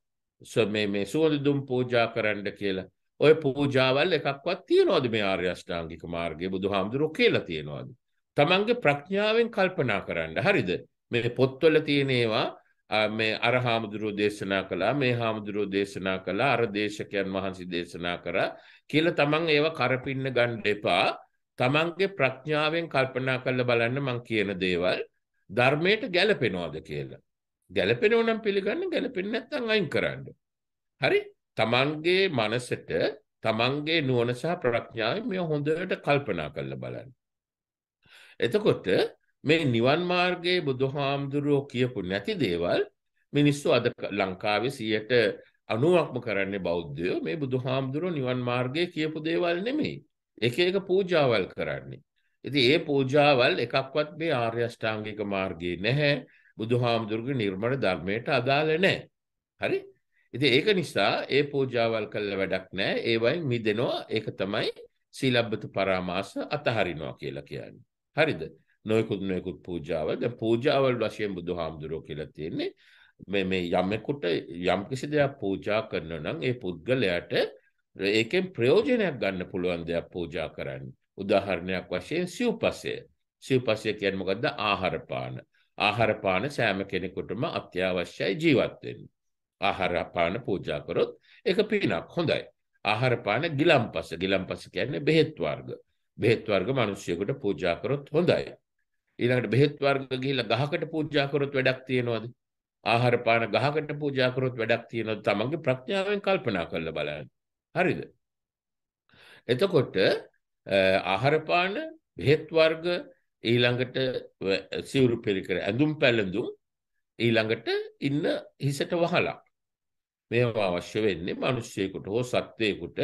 මේ මේ සුවඳ දුම් පූජා කරන්න කියලා. ඔය පූජාවල් එකක්වත් තියනවද මේ ආර්ය අෂ්ටාංගික මාර්ගයේ බුදුහාමුදුරුවෝ කියලා තියනවද? තමන්ගේ ප්‍රඥාවෙන් කල්පනා කරන්න. හරිද? මේ පොත්වල තියෙන ඒවා මේ අර හාමුදුරුවෝ දේශනා කළා මේ හාමුදුරුවෝ දේශනා කළා අර දේශකයන් වහන්සේ දේශනා කරා කියලා තමන් ඒව කරපින්න ගන්න එපා. තමන්ගේ ප්‍රඥාවෙන් කල්පනා කරලා බලන්න මං කියන දේවල් ධර්මයට ගැලපෙනවද කියලා. ගැලපෙනව නම් පිළිගන්න ගැලපෙන්නේ නැත්නම් අයින් කරන්න. හරි? තමන්ගේ මනසට තමන්ගේ නුවණ සහ ප්‍රඥාවෙන් මේ හොඳට කල්පනා කරලා බලන්න. එතකොට මේ නිවන් මාර්ගයේ බුදුහාමුදුරුවෝ කියපු නැති දේවල් මිනිස්සු අද ලංකාවේ 100ට අනුවක්ම කරන්නේ බෞද්ධයෝ මේ බුදුහාමුදුරුවෝ නිවන් මාර්ගයේ කියපු දේවල් නෙමෙයි. එක එක පූජාවල් කරන්නේ. ඉතින් ඒ පූජාවල් එකක්වත් මේ ආර්ය අෂ්ටාංගික මාර්ගයේ නැහැ. බුදුහාමුදුරුවෝ නිර්මල ධර්මයට අදාළ නැහැ. හරි? ඉතින් ඒක නිසා ඒ පූජාවල් කළ වැඩක් නැහැ. ඒ වයින් මිදෙනවා. ඒක තමයි සීලබ්බත පරාමාස අතහරිනවා කියලා කියන්නේ. හරිද? නොයෙකුත් නොයෙකුත් පූජාවල් දැන් පූජාවල් වශයෙන් බුදුහාමුදුරුවෝ කියලා තියෙන්නේ මේ මේ යමෙකුට යම් කිසි දෙයක් පූජා කරන නම් ඒ පුද්ගලයාට ඒකෙන් ප්‍රයෝජනයක් ගන්න පුළුවන් දෙයක් පූජා කරන්න. උදාහරණයක් වශයෙන් සිව්පසය. සිව්පසය කියන්නේ මොකද්ද? ආහාර පාන. ආහාර පාන සෑම කෙනෙකුටම අත්‍යවශ්‍යයි ජීවත් වෙන්න. ආහාර පාන පූජා කරොත් ඒක පිනක් හොඳයි. ආහාර පාන ගිලම්පස. ගිලම්පස කියන්නේ බෙහෙත් වර්ග. බෙහෙත් වර්ග මිනිසියෙකුට පූජා කරොත් හොඳයි. ඊළඟට බෙහෙත් වර්ග ගිහිල්ලා ගහකට පූජා කරොත් වැඩක් තියනවද? ආහාරපාන ගහකට පූජාකරොත් වැඩක් තියෙනොත් තමන්ගේ ප්‍රඥාවෙන් කල්පනා කරල බලන්න හරිද එතකොට ආහාරපාන බෙහෙත්වර්ග ඊළඟට සිවුරු පිළිකර ඇඳුම් පැළඳුම් ඊළඟට ඉන්න හිසට වහලා මේවා අවශ්‍ය වෙන්නේ මිනිස්සෙකුට හෝ සත්වයකට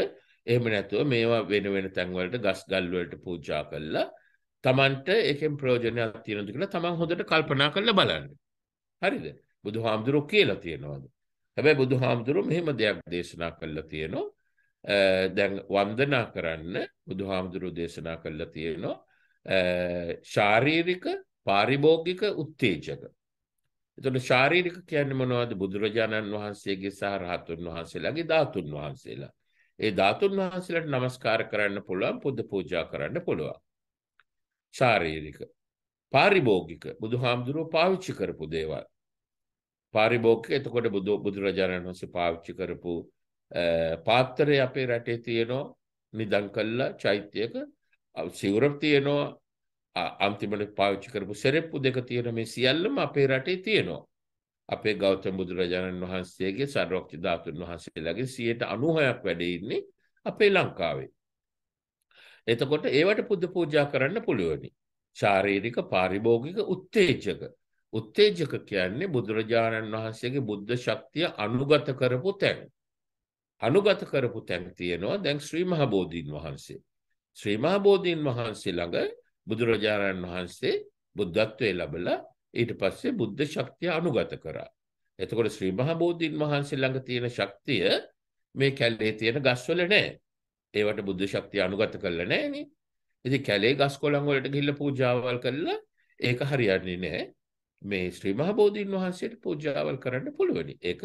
එහෙම නැතුව මේවා වෙන වෙන තැන්වලට ගස් ගල් වලට පූජා කළා තමන්ට ඒකෙන් ප්‍රයෝජනයක් තියෙනවද කියලා තමන් හොඳට කල්පනා කරලා බලන්න හරිද බුදු හාමුදුරුව කියලා තියෙනවාද. හැබැයි බුදු හාමුදුරුව මෙහෙම දෙයක් දේශනා කල්ලා තියෙනවා දැන් වන්දනා කරන්න බුදු හාමුදුරුව දේශනා කල්ලා තියෙනවා ශාරීරික පාරිභෝගික උත්තේජක. එතට ශාරීරික කියන්න මොනවද බුදුරජාණන් වහන්සේගේ සහ රහතුන් වහන්සේලාගේ ධාතුන් වහන්සේලා. ඒ ධාතුන් වහන්සේලට නමස්කාර කරන්න පුළුවන් පුද්ධ පූජා කරන්න පුළුවන්. ශාරීරික. පාරිභෝගික බුදු හාමුදුරුව පාවිච්චි කරපු දේවල්. පාරිභෝගික එතකොට බුදු බුදුරජාණන් වහන්සේ පාවිච්චි කරපු පාත්‍රය අපේ රටේ තියෙනවා නිදන් කළා චෛත්‍යයක සිවුර තියෙනවා අන්තිමට පාවිච්චි කරපු සෙරෙප්පු දෙක තියෙන මේ සියල්ලම අපේ රටේ තියෙනවා අපේ ගෞතම බුදුරජාණන් වහන්සේගේ සර්වක්ති ධාතුන් වහන්සේලාගේ 96ක් වැඩ ඉන්නේ අපේ ලංකාවේ එතකොට ඒවට පුද පූජා කරන්න පුළුවනි ශාරීරික පාරිභෝගික උත්තේජක උත්තේජක කියන්නේ බුදුරජාණන් වහන්සේගේ බුද්ධ ශක්තිය අනුගත කරපු තැන්. අනුගත කරපු තැන් තියෙනවා දැන් ශ්‍රී මහබෝධීන් වහන්සේ. ශ්‍රී මහබෝධීන් වහන්සේ ළඟ බුදුරජාණන් වහන්සේ බුද්ධත්වයේ ලැබලා ඊට පස්සේ බුද්ධ ශක්තිය අනුගත කරා. එතකොට ශ්‍රී මහබෝධීන් වහන්සේ ළඟ තියෙන ශක්තිය මේ කැලේ තියෙන ගස්වල නැහැ. ඒවට බුද්ධ ශක්තිය අනුගත කරලා නැහැ නේ. ඉතින් කැලේ ගස් කොළන් වලට ගිහිල්ලා පූජාවල් කළා ඒක හරියන්නේ නැහැ. මේ ශ්‍රී මහ බෝධීන් වහන්සේට පූජාවල් කරන්න පුළුවනි. ඒක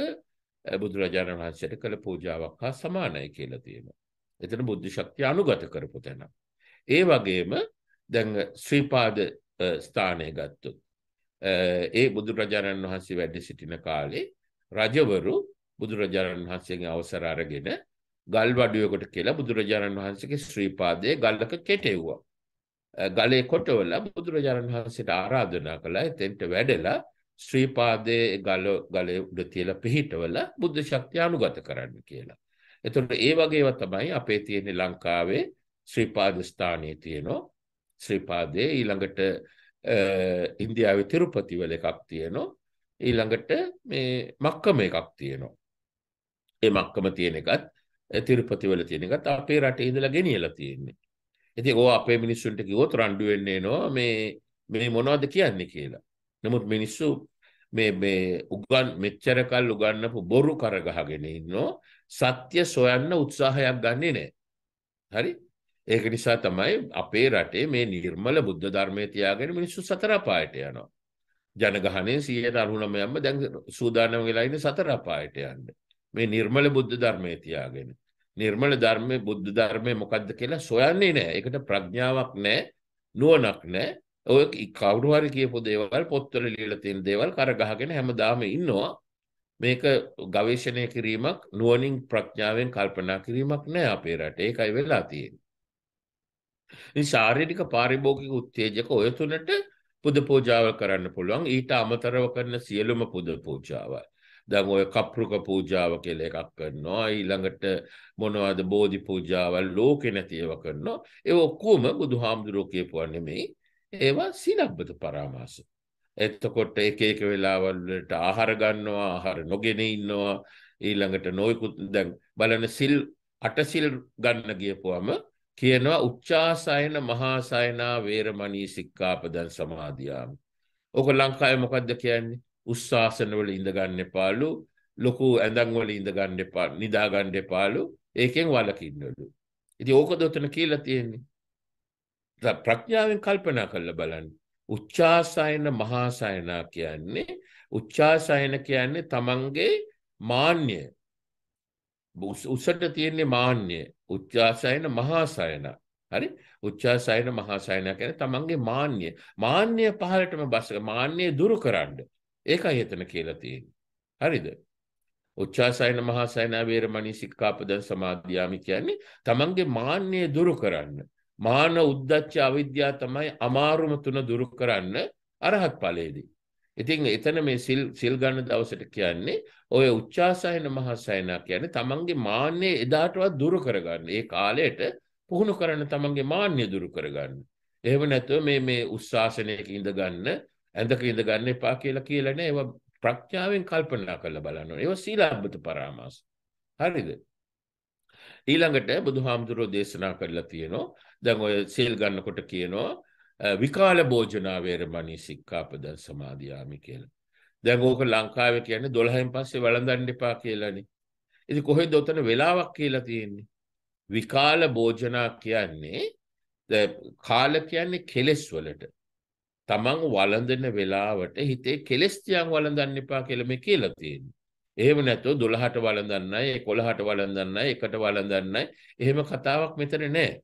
බුදුරජාණන් වහන්සේට කළ පූජාවක් හා සමානයි කියලා තියෙනවා. එතන බුද්ධ ශක්තිය අනුගත කරපු තැන. ඒ වගේම දැන් ශ්‍රීපාද ස්ථානය ගත්තොත් ඒ බුදුරජාණන් වහන්සේ වැඩ සිටින කාලේ රජවරු බුදුරජාණන් වහන්සේගේ අවසර අරගෙන ගල් වඩුවකට කියලා බුදුරජාණන් වහන්සේගේ ශ්‍රීපාදයේ ගල්ලක කෙටෙව්වා. ගලේ කොටවලා බුදුරජාණන් වහන්සේට ආරාධනා කළා. එතෙන්ට වැඩලා ශ්‍රී පාදයේ ගල ගලේ උඩ තියලා පිහිටවලා බුද්ධ ශක්තිය අනුගත කරන්න කියලා. එතකොට ඒ වගේව තමයි අපේ තියෙන ලංකාවේ ශ්‍රී පාද ස්ථානයේ තියෙනවා. ශ්‍රී පාදයේ ඊළඟට ඉන්දියාවේ තිරුපති වල එකක් තියෙනවා. ඊළඟට මේ මක්කම එකක් තියෙනවා. ඒ මක්කම තියෙන එකත් තිරුපති වල තියෙන එකත් අපේ රටේ ඉඳලා ගෙනියලා තියෙන්නේ. ඉතින් ඕවා අපේ මිනිස්සුන්ට කිව්වොත් රණ්ඩු වෙන්නේ නෝ මේ මේ මොනවද කියන්නේ කියලා. නමුත් මිනිස්සු මේ මේ උගන් මෙච්චර කල් උගන්නපු බොරු කරගහගෙන ඉන්නෝ සත්‍ය සොයන්න උත්සාහයක් ගන්නෙ නෑ. හරි? ඒක නිසා තමයි අපේ රටේ මේ නිර්මල බුද්ධ ධර්මයේ තියාගෙන මිනිස්සු සතර අපායට යනවා. ජනගහනයේ 199ම දැන් සූදානම් වෙලා ඉන්නේ සතර අපායට යන්න. මේ නිර්මල බුද්ධ ධර්මයේ තියාගෙන. නිර්මල ධර්මය බුද්ධ ධර්මය මොකක්ද කියලා සොයන්නේ නෑ එකට ප්‍රඥාවක් නෑ නුවනක් නෑ ඔය කවුරුහරි කියපු දේවල් පොත්වල ලියල තියෙන දේවල් කරගහගෙන හැමදාම ඉන්නවා මේක ගවේෂණය කිරීමක් නුවනින් ප්‍රඥාවෙන් කල්පනා කිරීමක් නෑ අපේ රට ඒකයි වෙලා තියෙන ශාරීරික පාරිභෝගික උත්තේජක ඔය තුනට පුද පූජාවල් කරන්න පුළුවන් ඊට අමතරව කරන සියලුම පුද පූජාවල් දැන් ඔය කප්රුක පූජාව කියලා එකක් කරනවා ඊළඟට මොනවද බෝධි පූජාවල් ලෝකේ නැති ඒවා කරනවා ඒ ඔක්කොම බුදුහාමුදුරුවෝ කියපුවා නෙමෙයි ඒවා සීලබ්බත පරාමාස එතකොට එක එක වෙලාවල් වලට ආහාර ගන්නවා ආහාර නොගෙන ඉන්නවා ඊළඟට නොයෙකුත් දැන් බලන සිල් අටසිල් ගන්න ගියපුවම කියනවා උච්චාසයන මහාසයනා වේරමණී සික්ඛාපදං සමාදියාමි. ඕක ලංකාවේ මොකද්ද කියන්නේ? උස්සාසනවල ඉඳගන්න එපාලු ලොකු ඇඳංවල ඉඳගන්න එපා නිදාගන්න එපාලු ඒකෙන් වලකින්නලු. ඉති ඕක දොතන කියලා තියෙන්නේ. ප්‍රඥාවෙන් කල්පනා කරල බලන්න. උච්චාසායන මහාසායනා කියන්නේ උච්චාසායන කියන්නේ තමන්ගේ මාන්‍ය උසට තියෙන්නේ මාන්‍ය උච්චාසායන මහාසායන හරි උච්චාසායන මහාසායන කියන්නේ තමන්ගේ මාන්‍ය මාන්‍ය පහලටම බස මාන්‍ය දුරු කරන්න ඒකයි එතන කියලා තියෙන්නේ. හරිද? උච්චාසයන මහාසයන වේරමණී සික්ඛාපදං සමාදියාමි කියන්නේ තමන්ගේ මාන්නය දුරු කරන්න. මාන උද්දච්ච අවිද්‍යාව තමයි අමාරුම තුන දුරු කරන්න අරහත් ඵලයේදී. ඉතින් එතන මේ සිල් සිල් ගන්න දවසට කියන්නේ ඔය උච්චාසයන මහාසයන කියන්නේ තමන්ගේ මාන්නය එදාටවත් දුරු කරගන්න. ඒ කාලයට පුහුණු කරන්න තමන්ගේ මාන්නය දුරු කරගන්න. එහෙම නැත්නම් මේ මේ උස්සාසනයක ඉඳ ගන්න ඇඳක ඉඳ ගන්න එපා කියලා කියලා නෑ ඒවා ප්‍රඥාවෙන් කල්පනා කරලා බලන්න ඕනේ. ඒවා සීලබ්බත පරාමාස. හරිද? ඊළඟට බුදුහාමුදුරෝ දේශනා කරලා තියෙනවා. දැන් ඔය සීල් ගන්නකොට කියනවා විකාල භෝජනා වේරමණී සික්ඛාපදං සමාදියාමි කියලා. දැන් ඕක ලංකාවේ කියන්නේ 12න් පස්සේ වළඳන්න එපා කියලානේ. ඉතින් කොහෙද උතන වෙලාවක් කියලා තියෙන්නේ? විකාල භෝජනා කියන්නේ කාල කියන්නේ කෙලෙස් වලට. තමන් වළඳන වෙලාවට හිතේ කෙලෙස්තියන් වළඳන්න එපා කියලා මේ කියලා තියෙනවා. එහෙම නැත්නම් 12ට වළඳන්නයි 11ට වළඳන්නයි 1ට වළඳන්නයි එහෙම කතාවක් මෙතන නැහැ.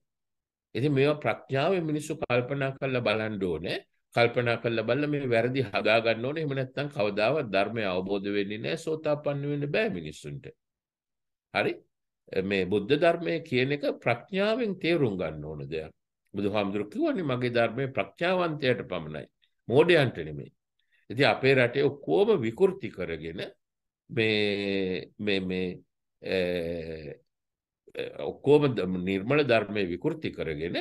ඉතින් මේවා ප්‍රඥාවෙන් මිනිස්සු කල්පනා කරලා බලන්න ඕනේ. කල්පනා කරලා බලලා මේ වැරදි හදා ගන්න ඕනේ. එහෙම නැත්නම් කවදාවත් ධර්මය අවබෝධ වෙන්නේ නැහැ. සෝතාපන්න වෙන්න බෑ මිනිස්සුන්ට. හරි? මේ බුද්ධ ධර්මය කියන එක ප්‍රඥාවෙන් තේරුම් ගන්න ඕන දෙයක්. බුදු හාමුදුරුවනේ මගේ ධර්මය ප්‍රඥාවන්තයට පමණයි මෝඩයන්ට නෙමේ. ඉති අපේ රටේ ඔක්කෝම විකෘති කරගෙන ඔක්කෝම නිර්මල ධර්මය විකෘති කරගෙන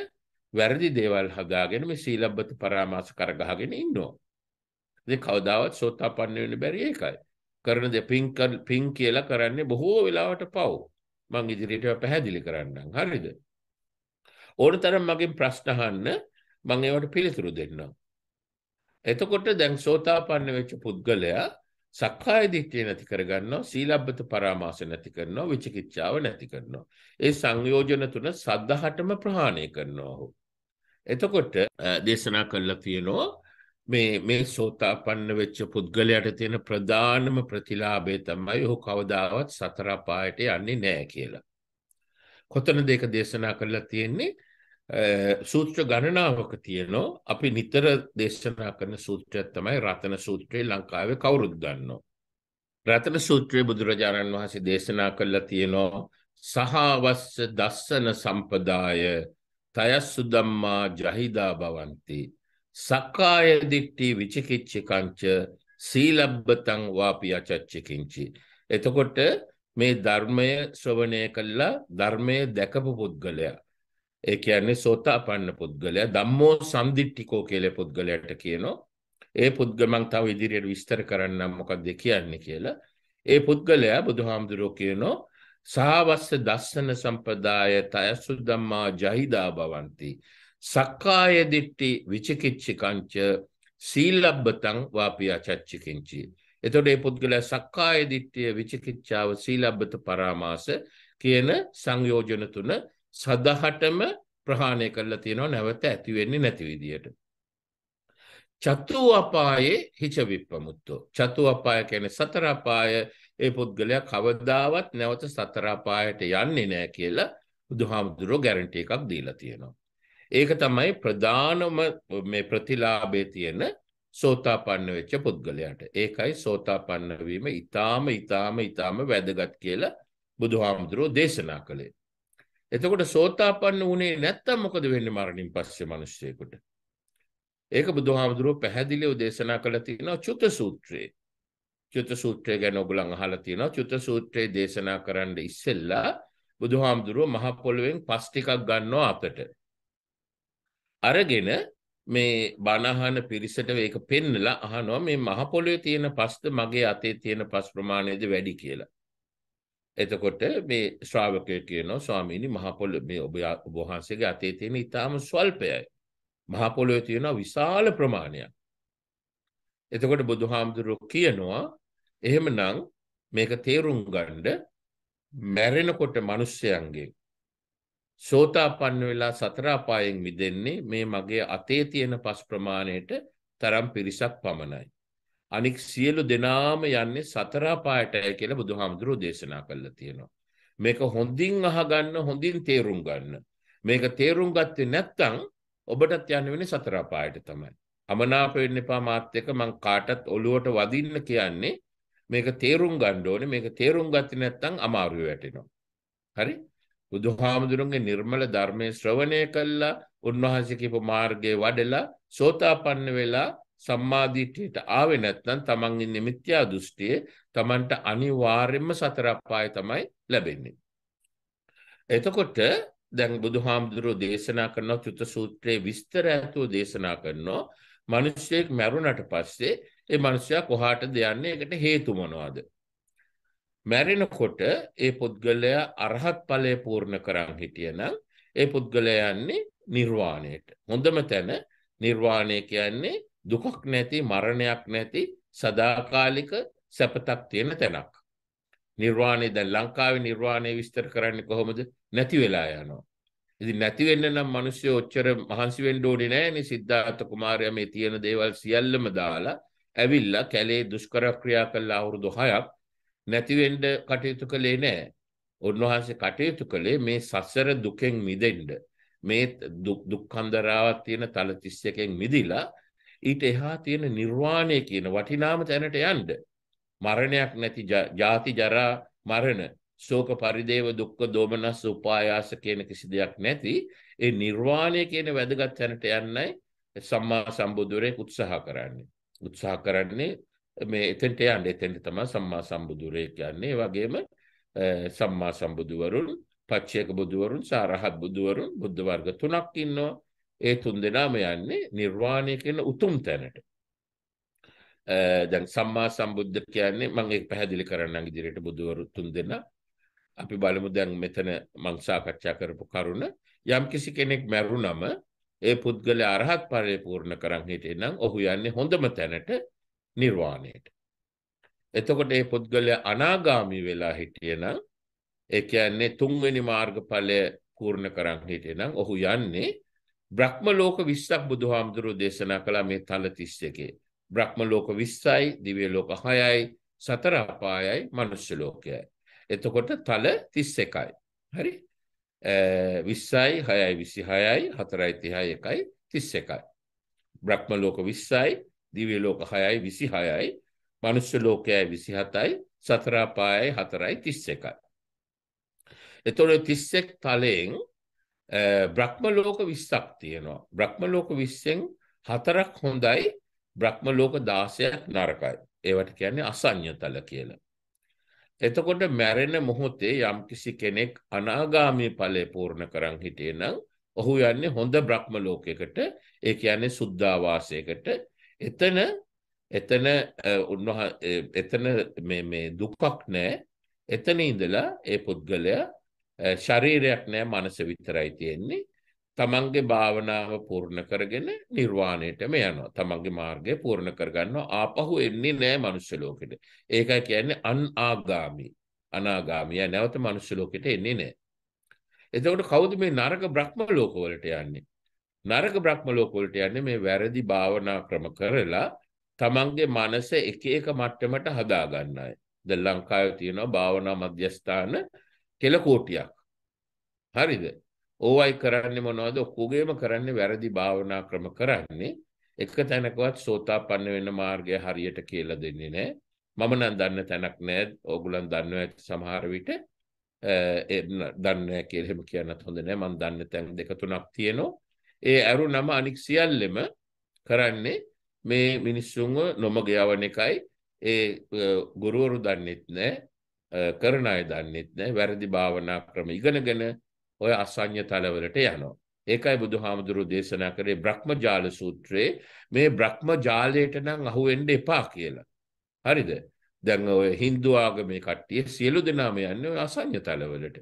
වැරදි දේවල් හදාගෙන මේ සීලබ්බත පරාමාස කරගහගෙන ඉන්නවා. ඉතින් කවදාවත් සෝතාපන්න වෙන්න බැරි ඒකයි. කරන දේ පින් පින් කියලා කරන්නේ බොහෝ වෙලාවට පව්. මම ඉදිරියට පැහැදිලි කරන්නම්. හරිද? ඕන තරම් මගින් ප්‍රශ්න අහන්න මම ඒවට පිළිතුරු දෙන්නම්. එතකොට දැන් සෝතාපන්න වෙච්ච පුද්ගලයා සක්කාය දිට්ඨිය නැති කරගන්නවා සීලබ්බත පරාමාස නැති කරනවා විචිකිච්ඡාව නැති කරනවා ඒ සංයෝජන තුන සද්ධාහටම ප්‍රහාණය කරනවා ඔහු එතකොට දේශනා කළා කියනවා මේ මේ සෝතාපන්න වෙච්ච පුද්ගලයාට තියෙන ප්‍රධානම ප්‍රතිලාභය තමයි ඔහු කවදාවත් සතර පායට යන්නේ නැහැ කියලා කොතනද ඒක දේශනා කළා තියෙන්නේ සූත්‍ර ගණනාවක තියෙනවා අපි නිතර දේශනා කරන සූත්‍රය තමයි රතන සූත්‍රය ලංකාවේ කවුරුත් ගන්නවා. රතන සූත්‍රය බුදුරජාණන් වහන්සේ දේශනා කළා තියෙනවා සහවස්ස දස්සන සම්පදාය තයස්සු ධම්මා ජහිදා භවಂತಿ සක්කාය දිට්ඨි විචිකිච්ඡකංච සීලබ්බතං වාපි අචච්චකින්චි එතකොට මේ ධර්මය ශ්‍රවණය කළා ධර්මය දැකපු පුද්ගලයා ඒ කියන්නේ සෝතාපන්න පුද්ගලයා ධම්මෝ සම්දිට්ඨිකෝ කියලා පුද්ගලයාට කියනෝ ඒ පුද්ගමන් තව ඉදිරියට විස්තර කරන්නම් මොකක්ද කියන්නේ කියලා ඒ පුද්ගලයා බුදුහාමුදුරුවෝ කියනෝ සහවස්ස දස්සන සම්පදාය තයසු ධම්මා ජහිදා භවಂತಿ සක්කාය දිට්ටි විචිකිච්ඡිකංච සීලබ්බතං වාපියා චච්චිකින්චි එතකොට මේ පුද්ගලයා සක්කාය දිට්ඨිය විචිකිච්ඡාව සීලබ්බත පරාමාස කියන සංයෝජන තුන සදහටම ප්‍රහාණය කරලා තියෙනවා නැවත ඇති වෙන්නේ නැති විදියට. චතු අපායේ හිච විප්පමුත්තෝ. චතු අපාය කියන්නේ සතර අපාය ඒ පුද්ගලයා කවදාවත් නැවත සතර අපායට යන්නේ නැහැ කියලා බුදුහාමුදුරුවෝ ගැරන්ටි එකක් දීලා තියෙනවා. ඒක තමයි ප්‍රධානම මේ ප්‍රතිලාභයේ තියෙන සෝතාපන්න වෙච්ච පුද්ගලයාට. ඒකයි සෝතාපන්න වීම ඊටාම ඊටාම ඊටාම වැදගත් කියලා බුදුහාමුදුරුවෝ දේශනා කළේ. එතකොට සෝතාපන්න වුණේ නැත්තම් මොකද වෙන්නේ මරණින් පස්සේ මිනිස්සෙකුට? ඒක බුදුහාමුදුරුව පැහැදිලිව දේශනා කළා තියෙනවා චුත සූත්‍රයේ. චුත සූත්‍රය ගැන ඔයගොල්ලන් අහලා තියෙනවා. චුත සූත්‍රයේ දේශනා කරන්න ඉස්සෙල්ලා බුදුහාමුදුරුව මහ පොළවෙන් පස් ටිකක් ගන්නවා අතට. අරගෙන මේ බණහන පිරිසට ඒක පෙන්නලා අහනවා මේ මහ පොළවේ තියෙන පස්ද මගේ අතේ තියෙන පස් ප්‍රමාණයද වැඩි කියලා. එතකොට මේ ශ්‍රාවකය කියනවා ස්වාමීනි මහපොළ මේ ඔබ ඔබහන්සේගේ අතේ තියෙන ඉතාම ස්වල්පයයි. මහපොළොය තියෙන විශාල ප්‍රමාණයක්. එතකොට බුදුහාමුදුරුවෝ කියනවා එහෙමනම් මේක තේරුම් ගන්න මැරෙනකොට මිනිස්යන්ගෙන් සෝතාපන්න වෙලා සතර අපායෙන් මිදෙන්නේ මේ මගේ අතේ තියෙන පස් ප්‍රමාණයට තරම් පිරිසක් පමණයි. අනික් සියලු දෙනාම යන්නේ සතරාපායටය කියලා බුදුහාමුදුරුවෝ දේශනා කළා තියෙනවා. මේක හොඳින් අහගන්න හොඳින් තේරුම් ගන්න. මේක තේරුම් ගත්තේ නැත්නම් ඔබටත් යන්න වෙන්නේ සතරාපායට තමයි. අමනාප වෙන්න එපා මාත් එක්ක මං කාටත් ඔලුවට වදින්න කියන්නේ මේක තේරුම් ගන්න ඕනේ. මේක තේරුම් ගත්තේ නැත්නම් අමාරුවේ වැටෙනවා. හරි? බුදුහාමුදුරන්ගේ නිර්මල ධර්මයේ ශ්‍රවණය කළා, උන්වහන්සේ කියපු මාර්ගයේ වඩලා සෝතාපන්න වෙලා සම්මාධිට්ඨියට ආවේ නැත්නම් තමන් ඉන්නේ මිත්‍යා දෘෂ්ටියේ තමන්ට අනිවාර්යයෙන්ම සතර අපාය තමයි ලැබෙන්නේ. එතකොට දැන් බුදුහාමුදුරෝ දේශනා කරන චුත සූත්‍රයේ විස්තර ඇතුව දේශනා කරනවා මිනිස්සෙක් මැරුණට පස්සේ ඒ මිනිසයා කොහාටද යන්නේ ඒකට හේතු මොනවද? මැරෙනකොට ඒ පුද්ගලයා අරහත් ඵලය පූර්ණ කරන් හිටියනම් ඒ පුද්ගලයා යන්නේ නිර්වාණයට. හොඳම තැන නිර්වාණය කියන්නේ දුකක් නැති මරණයක් නැති සදාකාලික සැපතක් තියෙන තැනක්. නිර්වාණය දැන් ලංකාවේ නිර්වාණය විස්තර කරන්නේ කොහොමද? නැති වෙලා යනවා. ඉතින් නැති වෙන්න නම් මිනිස්සු ඔච්චර මහන්සි වෙන්න ඕනේ නෑනේ සිද්ධාර්ථ කුමාරයා මේ තියෙන දේවල් සියල්ලම දාලා ඇවිල්ලා කැලේ දුෂ්කර ක්‍රියා කළා අවුරුදු 6ක් නැති වෙන්න කටයුතු කළේ නෑ. උන්වහන්සේ කටයුතු කළේ මේ සසර දුකෙන් මිදෙන්න. මේ දුක් දුක්ඛන්දරාවක් තියෙන තල 31කින් මිදිලා ඊට එහා තියෙන නිර්වාණය කියන වටිනාම තැනට යන්න. මරණයක් නැති ජාති ජරා මරණ ශෝක පරිදේව දුක්ඛ දෝමනස් උපායාස කියන කිසි දෙයක් නැති ඒ නිර්වාණය කියන වැදගත් තැනට යන්නයි සම්මා සම්බුදුරෙක් උත්සාහ කරන්නේ. උත්සාහ කරන්නේ මේ එතෙන්ට යන්න එතෙන්ට තමයි සම්මා සම්බුදුරේ කියන්නේ. ඒ වගේම සම්මා සම්බුදුවරුන් පච්චේක බුදුවරුන් සාරහත් බුදුවරුන් බුද්ධ වර්ග තුනක් ඉන්නවා. ඒ තුන් දෙනාම යන්නේ නිර්වාණය කියන උතුම් තැනට. දැන් සම්මා සම්බුද්ධ කියන්නේ මම ඒක පැහැදිලි කරන්නම් ඉදිරියට බුදුවරු තුන් දෙනා. අපි බලමු දැන් මෙතන මං සාකච්ඡා කරපු කරුණ යම්කිසි කෙනෙක් මැරුණම ඒ පුද්ගලයා අරහත් ඵලය පූර්ණ කරන් හිටියේ නම් ඔහු යන්නේ හොඳම තැනට නිර්වාණයට. එතකොට මේ පුද්ගලයා අනාගාමී වෙලා හිටියේ නම් ඒ කියන්නේ තුන්වෙනි මාර්ගඵලය පූර්ණ කරන් හිටියේ නම් ඔහු යන්නේ බ්‍රහ්ම ලෝක 20ක් බුදුහාමුදුරුවෝ දේශනා කළා මේ තල 31. බ්‍රහ්ම ලෝක 20යි, දිව්‍ය ලෝක 6යි, සතර අපායයි, මනුෂ්‍ය ලෝකයයි. එතකොට තල 31යි. හරි? 20යි, 6යි, 26යි, 4යි, 30යි, 1යි, 31යි. බ්‍රහ්ම ලෝක 20යි, දිව්‍ය ලෝක 6යි, 26යි, මනුෂ්‍ය ලෝකයයි 27යි, සතර අපායයි 4යි, 31යි. එතකොට 31 තලයෙන් බ්‍රහ්ම ලෝක 20ක් තියෙනවා. බ්‍රහ්ම ලෝක 20න් හතරක් හොඳයි, බ්‍රහ්ම ලෝක 16ක් නරකයි. ඒවට කියන්නේ අසඤ්ඤතල කියලා. එතකොට මැරෙන මොහොතේ යම්කිසි කෙනෙක් අනාගාමී ඵලය පූර්ණ කරන් හිටියේ නම් ඔහු යන්නේ හොඳ බ්‍රහ්ම ලෝකයකට, ඒ කියන්නේ සුද්ධාවාසයකට. එතන එතන උන්වහ එතන මේ මේ දුකක් නැහැ. එතන ඉඳලා ඒ පුද්ගලයා ශරීරයක් නෑ මනස විතරයි තියෙන්නේ තමන්ගේ භාවනාව පූර්ණ කරගෙන නිර්වාණයටම යනවා තමන්ගේ මාර්ගය පූර්ණ කරගන්නවා ආපහු එන්නේ නෑ මනුෂ්‍ය ලෝකෙට ඒකයි කියන්නේ අන් ආගාමි අනාගාමිය නැවත මනුෂ්‍ය ලෝකෙට එන්නේ නෑ එතකොට කවුද මේ නරක බ්‍රහ්ම ලෝකවලට යන්නේ නරක බ්‍රහ්ම ලෝකවලට යන්නේ මේ වැරදි භාවනා ක්‍රම කරලා තමන්ගේ මනස එක එක මට්ටමට හදා ගන්න අය. දැන් ලංකාවේ තියෙනවා භාවනා මධ්‍යස්ථාන කෙලකෝටියක්. හරිද? ඕවයි කරන්නේ මොනවද? ඔක්කොගේම කරන්නේ වැරදි භාවනා ක්‍රම කරන්නේ. එක තැනකවත් සෝතාපන්න වෙන්න මාර්ගය හරියට කියලා දෙන්නේ නැහැ. මම නම් දන්න තැනක් නැහැ. ඕගොල්ලන් දන්නවා ඇති සමහර විට දන්න කියලා එහෙම කියන්නත් හොඳ නෑ මම දන්න තැන් දෙක තුනක් තියෙනවා ඒ අරු නම අනික් සියල්ලෙම කරන්නේ මේ මිනිස්සුන්ව නොමග යවන එකයි ඒ ගුරුවරු දන්නෙත් නෑ කරන අය දන්නෙත් නෑ වැරදි භාවනා ක්‍රම ඉගෙනගෙන ඔය අසං්‍ය තලවලට යනවා. ඒකයි බුදු හාමුදුරු දේශනා කරේ බ්‍රහ්ම ජාල සූත්‍රයේ මේ බ්‍රහ්ම ජාලයට නම් අහුවෙන්ඩ එපා කියලා. හරිද දැන් ඔය හින්දුවාගමේ කට්ටිය සියලු දෙනාම යන්න අසං්‍ය තලවලට.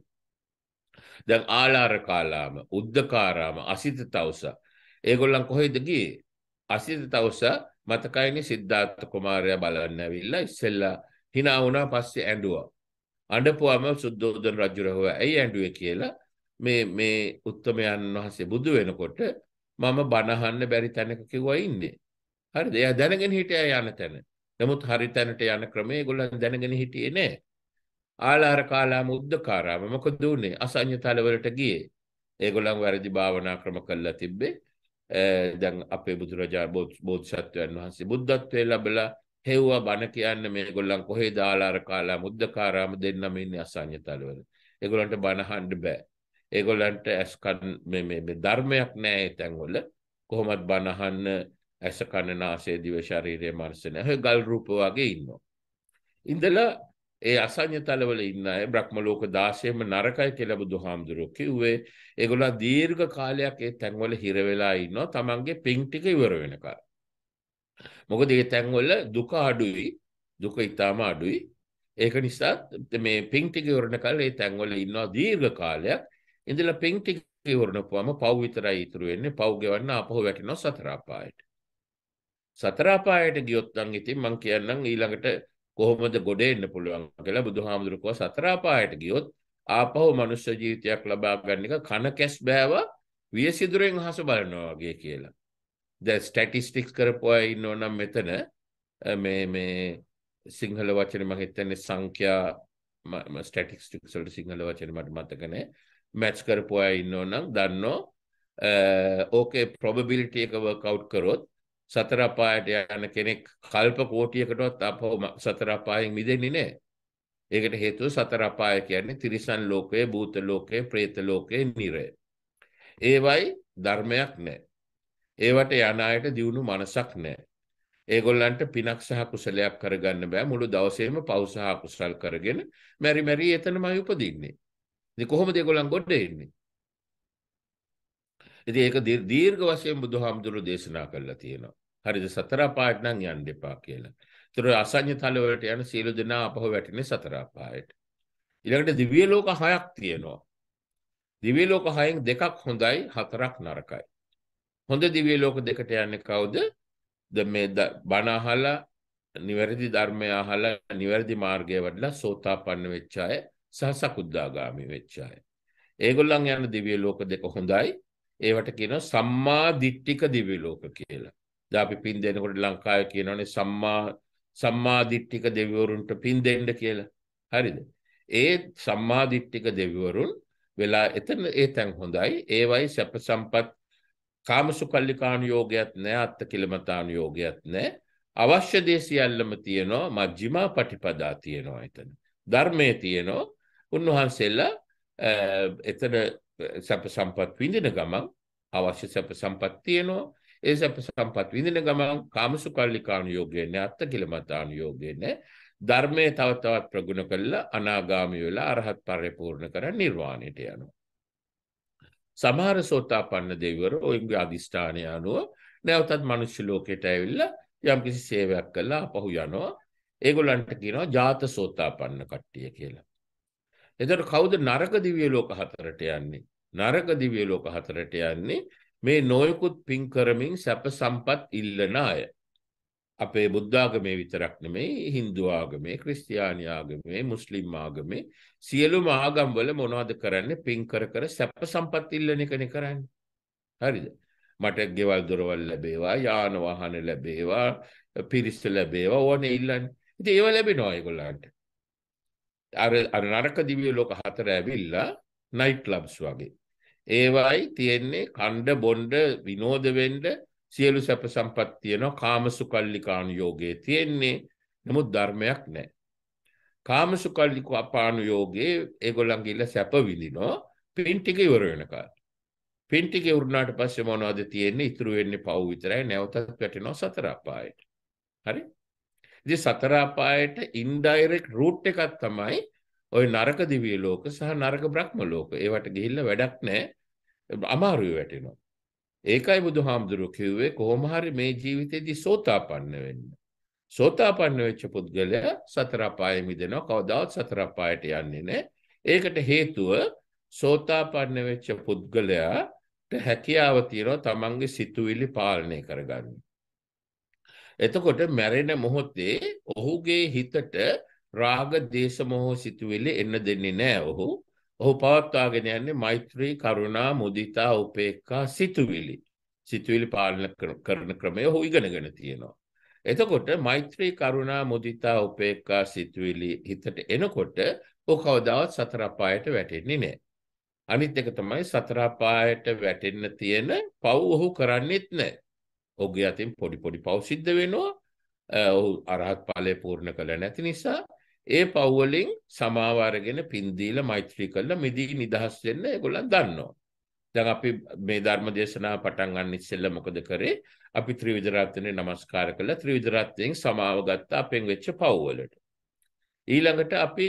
දැන් ආලාර කාලාම උද්ධකාරාම අසිත තවස ඒගොල්ලන් කොහෙදගේ අසිත තවස මතකයිනි සිද්ධාර්ථ කුමාරය බලන්න ඇවිල්ලා ඉස්සෙල්ලා හිනා වුණා පස්සේ ඇඩුවා අඬපුවාම සුද්ධෝදන රජුරව ඇයි ඇඬුවේ කියලා මේ මේ උත්තමයන් වහන්සේ බුදු වෙනකොට මම බණහන්න බැරි තැනක කිව්වා ඉන්නේ. හරිද? එයා දැනගෙන හිටියා යන තැන. නමුත් හරි තැනට යන ක්‍රමය ඒගොල්ලන් දැනගෙන හිටියේ නෑ. ආලාර කාලාම උද්දකාරාම මොකද උනේ? අසඤ්ඤතල වලට ගියේ. ඒගොල්ලන් වැරදි භාවනා ක්‍රම කළා තිබ්බේ. දැන් අපේ බුදුරජා බෝධිසත්වයන් වහන්සේ බුද්ධත්වයේ ලැබලා හෙව්වා බණ කියන්න මේ ගොල්ලන් කොහේ දාලාර කාලා මුද්දකාරාම දෙන්නම ඉන්නේ අසංයතලවල. ඒගොල්ලන්ට බණහන්න බෑ. ඒගොල්ලන්ට ඇස් කන් මේ මේ ධර්මයක් නෑ ඒ තැන්වල. කොහොමත් බණහන්න ඇස කන නාසය දිව ශරීරය මර්ශන. ඒ ගල් රූප වගේ ඉන්නවා. ඉඳලා ඒ අසංයතලවල ඉන්න අය බ්‍රහ්ම ලෝක 16ම නරකය කියලා බුදුහාමුදුරුවෝ කිව්වේ. ඒගොල්ලෝ දීර්ඝ කාලයක් ඒ තැන්වල හිර වෙලා ඉන්නවා. Tamange පිං ටික ඉවර වෙනකම්. මොකද ඒ තැන්වල දුක අඩුයි දුක ඉතාම අඩුයි ඒක නිසා මේ පින් ටික ඉවරන කාලේ ඒ තැන්වල ඉන්නවා දීර්ඝ කාලයක් ඉඳලා පින් ටික ඉවරනපුවම පව් විතරයි ඉතුරු වෙන්නේ පව් ගෙවන්න ආපහු වැටෙනවා සතර අපායට සතර අපායට ගියොත් නම් ඉතින් මම කියන්නම් ඊළඟට කොහොමද ගොඩ එන්න පුළුවන් කියලා බුදුහාමුදුරු කව සතර අපායට ගියොත් ආපහු මනුෂ්‍ය ජීවිතයක් ලබා ගන්න එක කන කැස් බෑවා වියසිදුරෙන් හස බලනවා වගේ කියලා ද ස්ටටිස්ටික්ස් කරපු අය ඉන්නවනම් මෙතන මේ මේ සිංහල වචන මහිතන්නේ සංඛ්‍යා ස්ටටික්ස්ටික්සල්ට සිංහල වචන මට මතකන මැච් කරපු අය ඉන්නවනම් දන්නෝ ඕකේ ප්‍රොබබිලිටිය එක කවුට් කරොත් සතරපායට යන කෙනෙක් කල්ප කෝටියකටත් අපහෝ සතරපායෙන් මිදෙන්නේ නෑ. ඒකට හේතුව සතරපාය කියන්නේ තිරිසන් ලෝකයේ භූත ලෝකයේ ප්‍රේත ලෝකයේ නිරය. ඒවයි ධර්මයක් නෑ. ඒවට යන අයට දියුණු මනසක් නැහැ. ඒගොල්ලන්ට පිනක් සහ කුසලයක් කරගන්න බෑ මුළු දවසේම පව් සහ කුසල් කරගෙන මෙරි මෙරි එතනමයි උපදින්නේ. ඉතින් කොහොමද ඒගොල්ලන් ගොඩ එන්නේ? ඉතින් ඒක දීර්ඝ වශයෙන් බුදුහාමුදුරුවෝ දේශනා කළා තියෙනවා. හරිද සතර පායට නම් යන්න එපා කියලා. ඒතර අසඤ්ඤතල වලට යන සියලු දෙනා අපහුව වැටෙන්නේ සතර පායට. ඊළඟට දිව්‍ය ලෝක හයක් තියෙනවා. දිව්‍ය ලෝක හයෙන් දෙකක් හොඳයි හතරක් නරකයි. හොඳ දිව්‍ය ලෝක දෙකට යන්නේ කවුද? ද මේ බණ අහලා නිවැරදි ධර්මය අහලා නිවැරදි මාර්ගය වඩලා සෝතාපන්න වෙච්ච අය සහ සකුද්දාගාමි වෙච්ච අය. ඒගොල්ලන් යන දිව්‍ය ලෝක දෙක හොඳයි. ඒවට කියනවා සම්මා දිට්ඨික දිව්‍ය ලෝක කියලා. දැන් අපි පින් දෙනකොට ලංකාවේ කියනෝනේ සම්මා සම්මා දිට්ඨික දෙවිවරුන්ට පින් දෙන්න කියලා. හරිද? ඒ සම්මා දිට්ඨික දෙවිවරුන් වෙලා එතන ඒ තැන් හොඳයි. ඒවයි සැප සම්පත් කාමසු කල්ලිකානු යෝගයක් නෑ අත්ත කිලමතානු යෝගයක් නෑ අවශ්‍ය දේ සියල්ලම තියෙනවා මජ්ජිමා පටිපදා තියෙනවා එතන. ධර්මය තියෙනවා උන්වහන්සේල්ලා එතන සැප සම්පත් විඳින ගමන් අවශ්‍ය සැප සම්පත් තියෙනවා ඒ සැප සම්පත් විඳින ගමන් කාමසු කල්ලිකානු යෝගය නෑ අත්ත කිලමතානු යෝගය නෑ ධර්මය තව තවත් ප්‍රගුණ කරලා අනාගාමී වෙලා අරහත් පරිපූර්ණ කර නිර්වාණයට යනවා. සමහර සෝතාපන්න දෙවිවරු ඔයගේ අධිෂ්ඨානය අනුව නැවතත් මනුෂ්‍ය ලෝකයට ඇවිල්ලා යම්කිසි සේවයක් කළා අපහු යනවා. ඒගොල්ලන්ට කියනවා ජාත සෝතාපන්න කට්ටිය කියලා. එතකොට කවුද නරක දිව්‍ය ලෝක හතරට යන්නේ? නරක දිව්‍ය ලෝක හතරට යන්නේ මේ නොයෙකුත් පින් කරමින් සැප සම්පත් ඉල්ලන අය. අපේ බුද්ධාගමේ විතරක් නෙමෙයි හින්දු ආගමේ ක්‍රිස්තියානි ආගමේ මුස්ලිම් ආගමේ සියලුම ආගම්වල මොනවද කරන්නේ පින් කර කර සැප සම්පත් ඉල්ලන එකනේ කරන්නේ හරිද මට ගෙවල් දොරවල් ලැබේවා යාන වාහන ලැබේවා පිරිස ලැබේවා ඕනේ ඉල්ලන්නේ ඉතින් ඒව ලැබෙනවා ඒගොල්ලන්ට අර අර නරක දිව්‍ය ලෝක හතර ඇවිල්ලා නයිට් ක්ලබ්ස් වගේ ඒවයි තියෙන්නේ කණ්ඩ බොණ්ඩ විනෝද වෙන්න සියලු සැප සම්පත් තියෙනවා කාමසුකල්ලිකානු යෝගයේ තියෙන්නේ නමුත් ධර්මයක් නැහැ. කාමසුකල්ලික අපානු යෝගයේ ඒගොල්ලන් ගිහිල්ලා සැප විඳිනවා පින් ටික ඉවර වෙනකල්. පින් ටික ඉවරුනාට පස්සේ මොනවද තියෙන්නේ? ඉතුරු වෙන්නේ පව් විතරයි නැවතත් වැටෙනවා සතර අපායට. හරි? ඉතින් සතර අපායට ඉන්ඩයිරෙක්ට් රූට් එකක් තමයි ওই නරක දිව්‍ය ලෝක සහ නරක බ්‍රහ්ම ලෝක. ඒවට ගිහිල්ලා වැඩක් නැහැ. අමාරුවේ වැටෙනවා. ඒකයි බුදුහාමුදුරුවෝ කිව්වේ කොහොම හරි මේ ජීවිතේදී සෝතාපන්න වෙන්න. සෝතාපන්න වෙච්ච පුද්ගලයා සතර අපායෙ මිදෙනවා. කවදාවත් සතර අපායට යන්නේ නැහැ. ඒකට හේතුව සෝතාපන්න වෙච්ච පුද්ගලයාට හැකියාව තියෙනවා තමන්ගේ සිතුවිලි පාලනය කරගන්න. එතකොට මැරෙන මොහොතේ ඔහුගේ හිතට රාග දේශ මොහ සිතුවිලි එන්න දෙන්නේ නැහැ ඔහු ඔහු පවත්වාගෙන යන්නේ මෛත්‍රී කරුණා මුදිතා උපේක්ඛා සිතුවිලි සිතුවිලි පාලන කරන ක්‍රමය ඔහු ඉගෙනගෙන තියෙනවා එතකොට මෛත්‍රී කරුණා මුදිතා උපේක්ඛා සිතුවිලි හිතට එනකොට ඔහු කවදාවත් සතර අපායට වැටෙන්නේ නැහැ. අනිත් එක තමයි සතර අපායට වැටෙන්න තියෙන පව් ඔහු කරන්නේත් නැහැ. ඔහුගේ අතින් පොඩි පොඩි පව් සිද්ධ වෙනවා. ඔහු අරහත් ඵලය පූර්ණ කළ නැති නිසා ඒ පව්වලින් සමාව අරගෙන පින් දීලා මෛත්‍රී කරලා මිදී නිදහස් වෙන්න ඒගොල්ලන් දන්නවා. දැන් අපි මේ ධර්ම දේශනාව පටන් ගන්න ඉස්සෙල්ලා මොකද කරේ? අපි ත්‍රිවිධ රත්නයේ নমස්කාර කළා. ත්‍රිවිධ රත්නයෙන් සමාව ගත්තා අපෙන් වෙච්ච පව්වලට. ඊළඟට අපි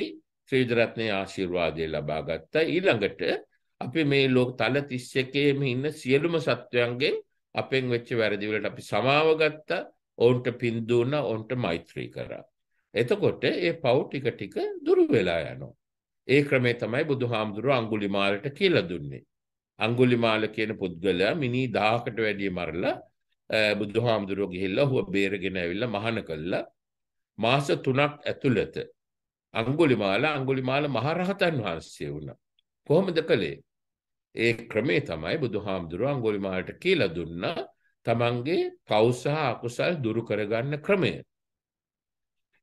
ත්‍රිවිධ රත්නයේ ආශිර්වාදය ලබා ගත්තා. ඊළඟට අපි මේ ලෝක තල 31 මේ ඉන්න සියලුම සත්වයන්ගෙන් අපෙන් වෙච්ච වැරදි වලට අපි සමාව ගත්තා. ඔවුන්ට පින් දුන්නා, ඔවුන්ට මෛත්‍රී කරා. එතකොට ඒ පව් ටික ටික දුරු වෙලා යනවා. ඒ ක්‍රමේ තමයි බුදුහාමුදුරුව අඟුලිමාලට කියලා දුන්නේ. අඟුලිමාල කියන පුද්ගලයා මිනි 1000කට වැඩිය මරලා බුදුහාමුදුරුව ගිහිල්ලා හුව බේරගෙන ඇවිල්ලා මහාන කළා. මාස 3ක් ඇතුළත අඟුලිමාල අඟුලිමාල මහරහතන් වහන්සේ වුණා. කොහොමද කළේ? ඒ ක්‍රමේ තමයි බුදුහාමුදුරුව අඟුලිමාලට කියලා දුන්නා තමන්ගේ පෞසහ අකුසල් දුරු කරගන්න ක්‍රමය.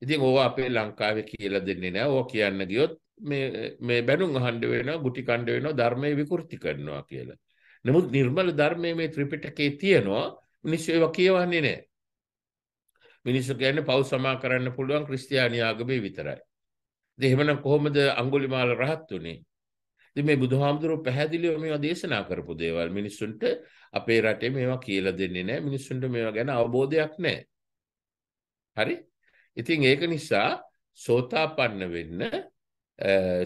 ඉතින් ඕවා අපේ ලංකාවේ කියලා දෙන්නේ නෑ ඕවා කියන්න ගියොත් මේ මේ බැනුම් අහන්න වෙනවා ගුටි කණ්ඩ වෙනවා ධර්මයේ විකෘති කරනවා කියලා. නමුත් නිර්මල ධර්මයේ මේ ත්‍රිපිටකයේ තියෙනවා මිනිස්සු ඒවා කියවන්නේ නෑ. මිනිස්සු කියන්නේ පව් සමා කරන්න පුළුවන් ක්‍රිස්තියානි ආගමේ විතරයි. ඉතින් එහෙමනම් කොහොමද අඟුලිමාල රහත් උනේ? ඉතින් මේ බුදුහාමුදුරුවෝ පැහැදිලිව මේවා දේශනා කරපු දේවල් මිනිස්සුන්ට අපේ රටේ මේවා කියලා දෙන්නේ නෑ මිනිස්සුන්ට මේවා ගැන අවබෝධයක් නෑ. හරි? ඉතින් ඒක නිසා සෝතාපන්න වෙන්න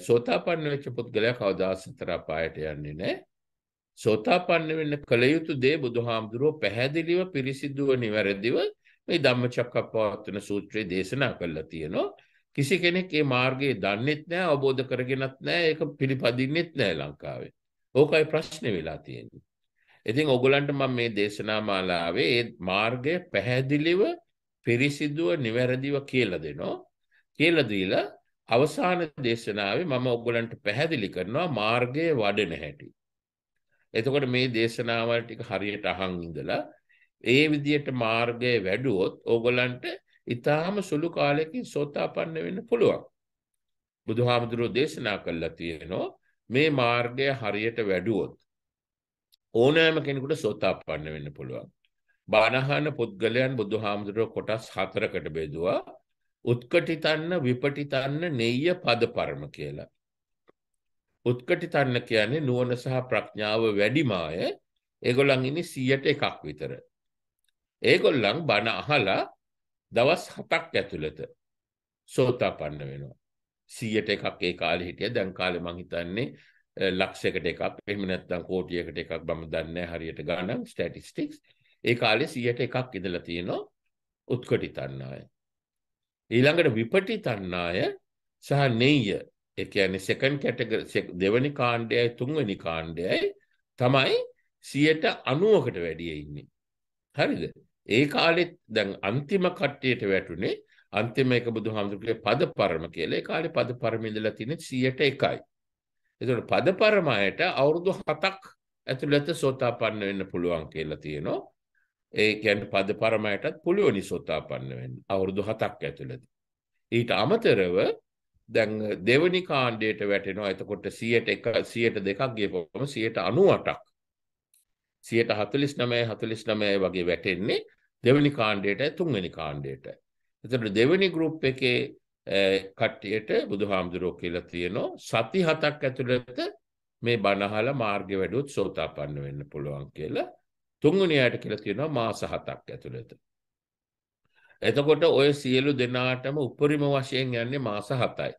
සෝතාපන්න වෙච්ච පුද්ගලයා කවදාවත් සතර අපායට යන්නේ නැහැ. සෝතාපන්න වෙන්න කල යුතු දේ බුදුහාමුදුරුවෝ පැහැදිලිව පිරිසිදුව නිවැරදිව මේ ධම්මචක්කප්පවත්තන සූත්‍රයේ දේශනා කරලා තියෙනවා. කිසි කෙනෙක් ඒ මාර්ගයේ දන්නෙත් නැහැ, අවබෝධ කරගෙනත් නැහැ, ඒක පිළිපදින්නෙත් නැහැ ලංකාවේ. ඕකයි ප්‍රශ්නේ වෙලා තියෙන්නේ. ඉතින් ඔගලන්ට මම මේ දේශනා මාලාවේ ඒ මාර්ගය පැහැදිලිව පිරිසිදුව නිවැරදිව කියලා දෙනවා කියලා දීලා අවසාන දේශනාවේ මම ඔයගලන්ට පැහැදිලි කරනවා මාර්ගයේ වඩන හැටි. එතකොට මේ දේශනාවල් ටික හරියට අහන් ඉඳලා ඒ විදියට මාර්ගයේ වැඩුවොත් ඕගලන්ට ඊටාම සුළු කාලයකින් සෝතාපන්න වෙන්න පුළුවන්. බුදුහාමුදුරුවෝ දේශනා කළා තියෙනවා මේ මාර්ගය හරියට වැඩුවොත් ඕනෑම කෙනෙකුට සෝතාපන්න වෙන්න පුළුවන්. බණහන පුද්ගලයන් බුදුහාමුදුරුව කොටස් හතරකට බෙදවා උත්කටිතන්න විපටිතන්න නෙය්‍ය පද පරම කියලා. උත්කටිතන්න කියන්නේ නුවන සහ ප්‍රඥාව වැඩිමාය ඒගොල්ලන් ඉනි සියට එකක් විතර. ඒගොල්ලන් බණ අහලා දවස් හතක් ඇතුළත සෝතා පන්න වෙනවා. සියට එකක් ඒ කාලෙ හිටිය දැන් කාලෙ මං හිතන්නේ ලක්ෂයකට එකක් එහෙම නැත්නම් කෝටියකට එකක් බම දන්නේ හරියට ගණන් ස්ටැටිස්ටික්ස් ඒ කාලේ 100ට එකක් ඉඳලා තියෙනවා උත්කටි තණ්හාය. ඊළඟට විපටි තණ්හාය සහ නෙය්‍ය ඒ කියන්නේ සෙකන්ඩ් කැටගරි දෙවෙනි කාණ්ඩයයි තුන්වෙනි කාණ්ඩයයි තමයි 90%කට වැඩිය ඉන්නේ. හරිද? ඒ කාලෙත් දැන් අන්තිම කට්ටියට වැටුනේ අන්තිම එක බුදුහාමුදුරුගේ පදපරම කියලා. ඒ කාලේ පදපරම ඉඳලා තියෙන්නේ 100%යි. ඒතකොට පදපරමයට අවුරුදු 7ක් ඇතුළත සෝතාපන්න වෙන්න පුළුවන් කියලා තියෙනවා. ඒ ගැන්ට පද පරමයටත් පුළුවනි සොතාපන්න වෙන් අවුරුදු හතක් ඇතුළද. ඊට අමතරව දැන් දෙවනි කාණ්ඩයට වැටෙනවා එතකොට සියට එක සියට දෙකක් ගේපොම සියට අනුවටක් සියට හතුලිස් නමය හතුලිස් නමය වගේ වැටෙන්නේ දෙවනි කාණ්ඩයට තුන්ගනි කාණ්ඩයට. එතට දෙවනි ගරුප් එකේ කට්ටියට බුදු හාමුදුරෝ කියලා තියෙනවා සති හතක් ඇතුළත මේ බණහල මාර්ග වැඩුත් සෝතාපන්න වෙන්න පුළුවන් කියලා තුන්වෙනි අයට කියලා කියනවා මාස හතක් ඇතුළත. එතකොට ඔය සියලු දෙනාටම උපරිම වශයෙන් යන්නේ මාස 7යි.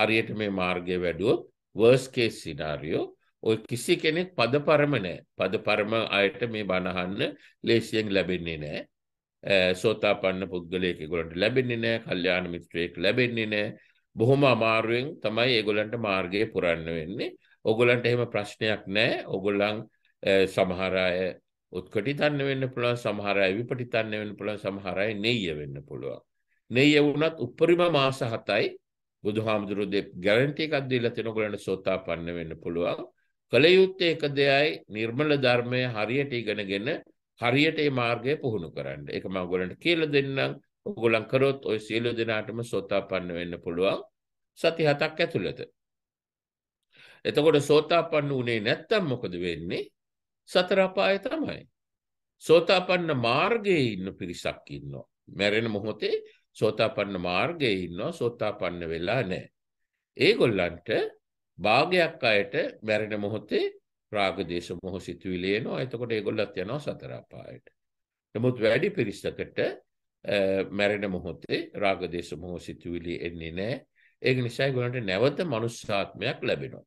හරියට මේ මාර්ගය වැඩුවොත් worst case scenario ඔය කිසි කෙනෙක් පදපරම නැහැ. පදපරම අයට මේ බණහන්න ලේසියෙන් ලැබෙන්නේ නැහැ. සෝතාපන්න පුද්ගලයෙක් ඒගොල්ලන්ට ලැබෙන්නේ නැහැ. කල්යාණ මිත්‍රයෙක් ලැබෙන්නේ නැහැ. බොහොම අමාරුවෙන් තමයි ඒගොල්ලන්ට මාර්ගය පුරන්න වෙන්නේ. ඕගොල්ලන්ට එහෙම ප්‍රශ්නයක් නැහැ. ඕගොල්ලන් සමහර අය උත්කටිතන්න වෙන්න පුළුවන් සමහර අය විපටිතන්න වෙන්න පුළුවන් සමහර අය නෙය්‍ය වෙන්න පුළුවන්. නෙය්‍ය වුණත් උපරිම මාස 7යි බුදුහාමුදුරු දෙ ගැරන්ටි එකක් දීලා තියෙන ඔයගලන්ට සෝතාපන්න වෙන්න පුළුවන්. කල යුත්තේ එක දෙයයි නිර්මල ධර්මය හරියට ඉගෙනගෙන හරියට මේ මාර්ගය පුහුණු කරන්න. ඒක මම ඔයගලන්ට කියලා දෙන්නම්. ඔයගලන් කරොත් ওই සියලු දෙනාටම සෝතාපන්න වෙන්න පුළුවන්. සති හතක් ඇතුළත. එතකොට සෝතාපන්න උනේ නැත්තම් මොකද වෙන්නේ? සතර අපාය තමයි. සෝතාපන්න මාර්ගයේ ඉන්න පිරිසක් ඉන්නවා. මැරෙන මොහොතේ සෝතාපන්න මාර්ගයේ ඉන්නවා සෝතාපන්න වෙලා නැහැ. ඒගොල්ලන්ට භාගයක් අයට මැරෙන මොහොතේ රාගදේශ මොහ සිතුවිලි එනවා. එතකොට ඒගොල්ලත් යනවා සතර අපායට. නමුත් වැඩි පිරිසකට මැරෙන මොහොතේ රාගදේශ මොහ සිතුවිලි එන්නේ නැහැ. ඒක නිසා ඒගොල්ලන්ට නැවත මනුස්සාත්මයක් ලැබෙනවා.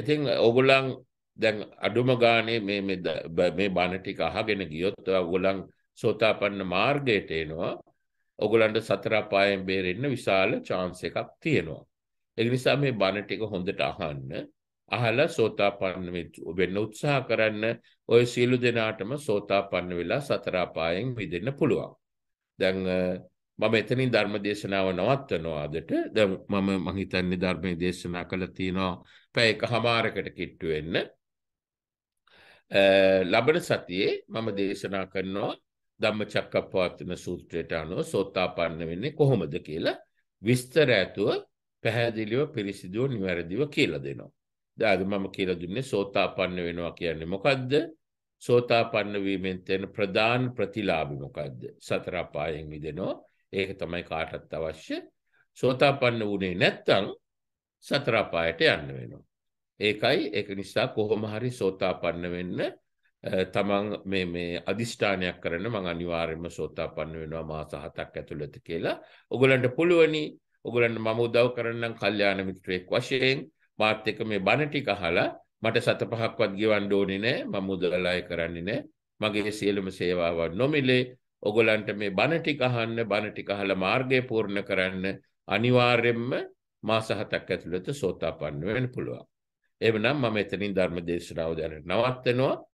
ඉතින් ඕගොල්ලන් දැන් අඩුම ගානේ මේ මේ බණ ටික අහගෙන ගියොත් ඔයගොල්ලන් සෝතාපන්න මාර්ගයට එනවා. ඔයගොල්ලන්ට සතර පායෙන් බේරෙන්න විශාල chance එකක් තියෙනවා. ඒ නිසා මේ බණ ටික හොඳට අහන්න. අහලා සෝතාපන්න වෙන්න උත්සාහ කරන්න. ඔය සියලු දෙනාටම සෝතාපන්න වෙලා සතර පායෙන් මිදෙන්න පුළුවන්. දැන් මම එතනින් ධර්ම දේශනාව නවත්වනවා අදට. දැන් මම මං හිතන්නේ ධර්මයේ දේශනා කළ තියෙනවා පැය එකහමාරකට කිට්ටු වෙන්න. ලබන සතියේ මම දේශනා කරනවා ධම්ම චක්කප්පවත්තන සූත්‍රයට අනුව සෝතාපන්න වෙන්නේ කොහොමද කියලා විස්තර ඇතුව පැහැදිලිව පිරිසිදුව නිවැරදිව කියලා දෙනවා. දාද මම කියලා දුන්නේ සෝතාපන්න වෙනවා කියන්නේ මොකද්ද? සෝතාපන්න වීමෙන් තෙන ප්‍රධාන ප්‍රතිලාභი මොකද්ද? සතර අපායෙන් මිදෙනවා. ඒක තමයි කාටත් අවශ්‍ය. සෝතාපන්න වුණේ නැත්නම් සතර අපායට යන්න වෙනවා. ඒකයි ඒක නිසා කොහොම හරි සෝතාපන්න වෙන්න තමන් මේ මේ අදිෂ්ඨානයක් කරන මං අනිවාර්යයෙන්ම සෝතාපන්න වෙනවා මාස 7ක් ඇතුළත කියලා. ඔයගලන්ට පුළුවනි. ඔයගලන්ට මම උදව් කරන්නම් කල්යාණ මිත්‍රයෙක් වශයෙන් මාත් එක්ක මේ බණ ටික අහලා මට සත පහක්වත් ගෙවන්න ඕනේ නෑ. මම උදව්ලා කරන්නේ නෑ. මගේ සියලුම සේවාවන් නොමිලේ. ඔයගලන්ට මේ බණ ටික අහන්න, බණ ටික අහලා මාර්ගය පූර්ණ කරන්න අනිවාර්යයෙන්ම මාස 7ක් ඇතුළත සෝතාපන්න වෙන්න පුළුවන්. එවනම් මම එතනින් ධර්ම දේශනාව දැන නවත්තනවා